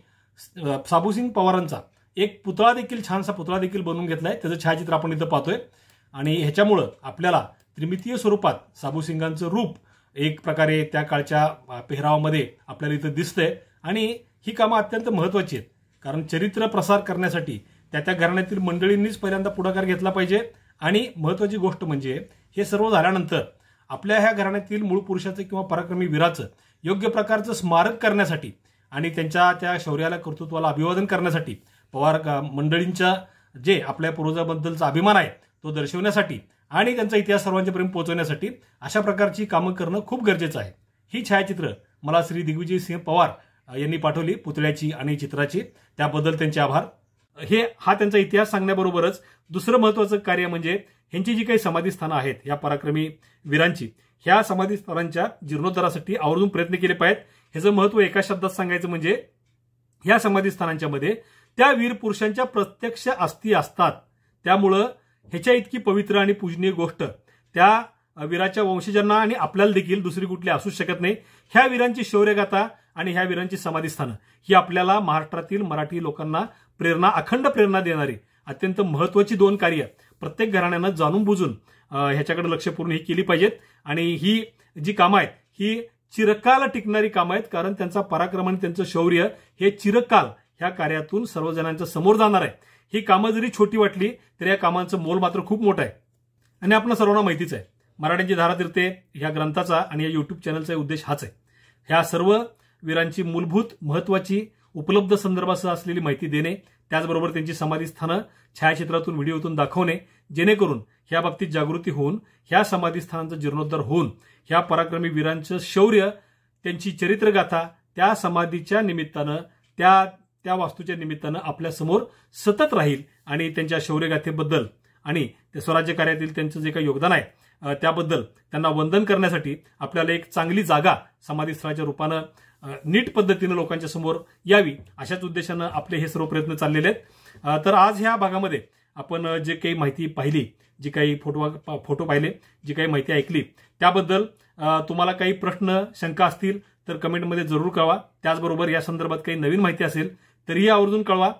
साबूसिंग पवारांचा एक पुतळा देखील छानसा पुतळा देखील बनवून घेतला आहे त्याचं छायाचित्र आपण इथं पाहतोय आणि ह्याच्यामुळं आपल्याला त्रिमितीय स्वरूपात साबूसिंगांचं रूप एक प्रकारे त्या काळच्या पेहरावामध्ये आपल्याला इथं दिसतंय आणि ही कामं अत्यंत महत्त्वाची आहेत कारण चरित्र प्रसार करण्यासाठी त्या त्या घराण्यातील मंडळींनीच पहिल्यांदा पुढाकार घेतला पाहिजे आणि महत्वाची गोष्ट म्हणजे हे सर्व झाल्यानंतर आपल्या ह्या घराण्यातील मूळ पुरुषाचं किंवा पराक्रमी वीराचं योग्य प्रकारचं स्मारक करण्यासाठी आणि त्यांच्या त्या शौर्याला कर्तृत्वाला अभिवादन करण्यासाठी पवार मंडळींच्या जे आपल्या पूर्वजाबद्दलचा अभिमान आहे तो दर्शवण्यासाठी आणि त्यांचा इतिहास सर्वांच्यापर्यंत पोहोचवण्यासाठी अशा प्रकारची कामं करणं खूप गरजेचं आहे ही छायाचित्र मला श्री दिग्विजय सिंह पवार यांनी पाठवली पुतळ्याची आणि चित्राची त्याबद्दल त्यांचे आभार हे हा त्यांचा इतिहास सांगण्याबरोबरच दुसरं महत्वाचं कार्य म्हणजे ह्यांची जी काही समाधीस्थानं आहेत या पराक्रमी वीरांची ह्या समाधीस्थानांच्या जीर्णोद्धारासाठी आवर्जून प्रयत्न केले पाहिजेत ह्याचं महत्व एका शब्दात सांगायचं म्हणजे ह्या समाधीस्थानांच्या मध्ये त्या वीर पुरुषांच्या प्रत्यक्ष अस्थी असतात त्यामुळं ह्याच्या इतकी पवित्र आणि पूजनीय गोष्ट त्या वीराच्या वंशजांना आणि आपल्याला देखील दुसरी कुठली असूच शकत नाही ह्या वीरांची शौर्यगाथा आणि ह्या वीरांची समाधीस्थानं ही आपल्याला महाराष्ट्रातील मराठी लोकांना प्रेरणा अखंड प्रेरणा देणारी अत्यंत महत्वाची दोन कार्य प्रत्येक घराण्यानं जाणून बुजून ह्याच्याकडे लक्षपूर्ण ही केली पाहिजेत आणि ही जी कामं आहेत ही चिरकाल टिकणारी कामं आहेत कारण त्यांचा पराक्रम आणि त्यांचं शौर्य हे चिरकाल ह्या कार्यातून सर्वजणांच्या समोर जाणार आहे ही कामं जरी छोटी वाटली तरी या कामांचं मोल मात्र खूप मोठं आहे आणि आपण सर्वांना माहितीच आहे मराठ्यांची धारातीर्थे ह्या ग्रंथाचा आणि या युट्यूब चॅनलचा उद्देश हाच आहे ह्या सर्व वीरांची मूलभूत महत्वाची उपलब्ध संदर्भासह असलेली माहिती देणे त्याचबरोबर त्यांची समाधीस्थानं छायाचित्रातून व्हिडिओतून दाखवणे जेणेकरून ह्या बाबतीत जागृती होऊन ह्या समाधीस्थानांचा जीर्णोद्धार होऊन ह्या पराक्रमी वीरांचं शौर्य त्यांची चरित्रगाथा त्या समाधीच्या निमित्तानं त्या त्या वास्तूच्या निमित्तानं आपल्यासमोर सतत राहील आणि त्यांच्या शौर्यगाथेबद्दल आणि स्वराज्य कार्यातील त्यांचं जे काही योगदान आहे त्याबद्दल त्यांना वंदन करण्यासाठी आपल्याला एक चांगली जागा समाधीस्थळाच्या रूपानं नीट पद्धतीनं लोकांच्या समोर यावी अशाच उद्देशानं आपले हे सर्व प्रयत्न चाललेले आहेत तर आज ह्या भागामध्ये आपण जे काही माहिती पाहिली जी काही फोटो फोटो पाहिले जी काही माहिती ऐकली त्याबद्दल तुम्हाला काही प्रश्न शंका असतील तर कमेंटमध्ये जरूर कळवा त्याचबरोबर या संदर्भात काही नवीन माहिती असेल तरीही आवर्जून कळवा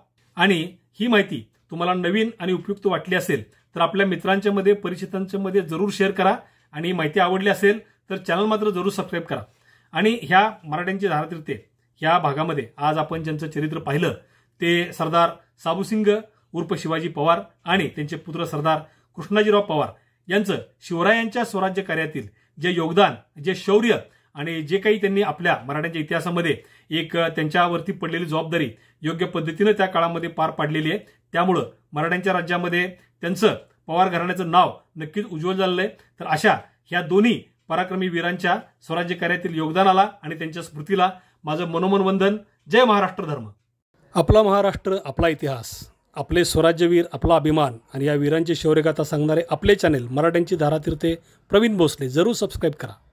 आणि ही माहिती तुम्हाला नवीन आणि उपयुक्त वाटली असेल तर आपल्या मित्रांच्या मध्ये परिचितांच्या मध्ये जरूर शेअर करा आणि माहिती आवडली असेल तर चॅनल मात्र जरूर सबस्क्राईब करा आणि ह्या मराठ्यांची धारातीर्थे ह्या भागामध्ये आज आपण ज्यांचं चरित्र पाहिलं ते सरदार साबुसिंग उर्फ शिवाजी पवार आणि त्यांचे पुत्र सरदार कृष्णाजीराव पवार यांचं शिवरायांच्या स्वराज्य कार्यातील जे योगदान जे शौर्य आणि जे काही त्यांनी आपल्या मराठ्यांच्या इतिहासामध्ये एक त्यांच्यावरती पडलेली जबाबदारी योग्य पद्धतीनं त्या काळामध्ये पार पाडलेली आहे त्यामुळं मराठ्यांच्या राज्यामध्ये त्यांचं पवार घराण्याचं नाव नक्कीच उज्ज्वल झालेलं आहे तर अशा ह्या दोन्ही पराक्रमी वीरांच्या स्वराज्य कार्यातील योगदानाला आणि त्यांच्या स्मृतीला माझं मनोमन वंदन जय महाराष्ट्र धर्म आपला महाराष्ट्र आपला इतिहास आपले स्वराज्यवीर आपला अभिमान आणि या वीरांची शौर्यगाथा सांगणारे आपले चॅनेल मराठ्यांची धारातीर्थे प्रवीण भोसले जरूर सबस्क्राईब करा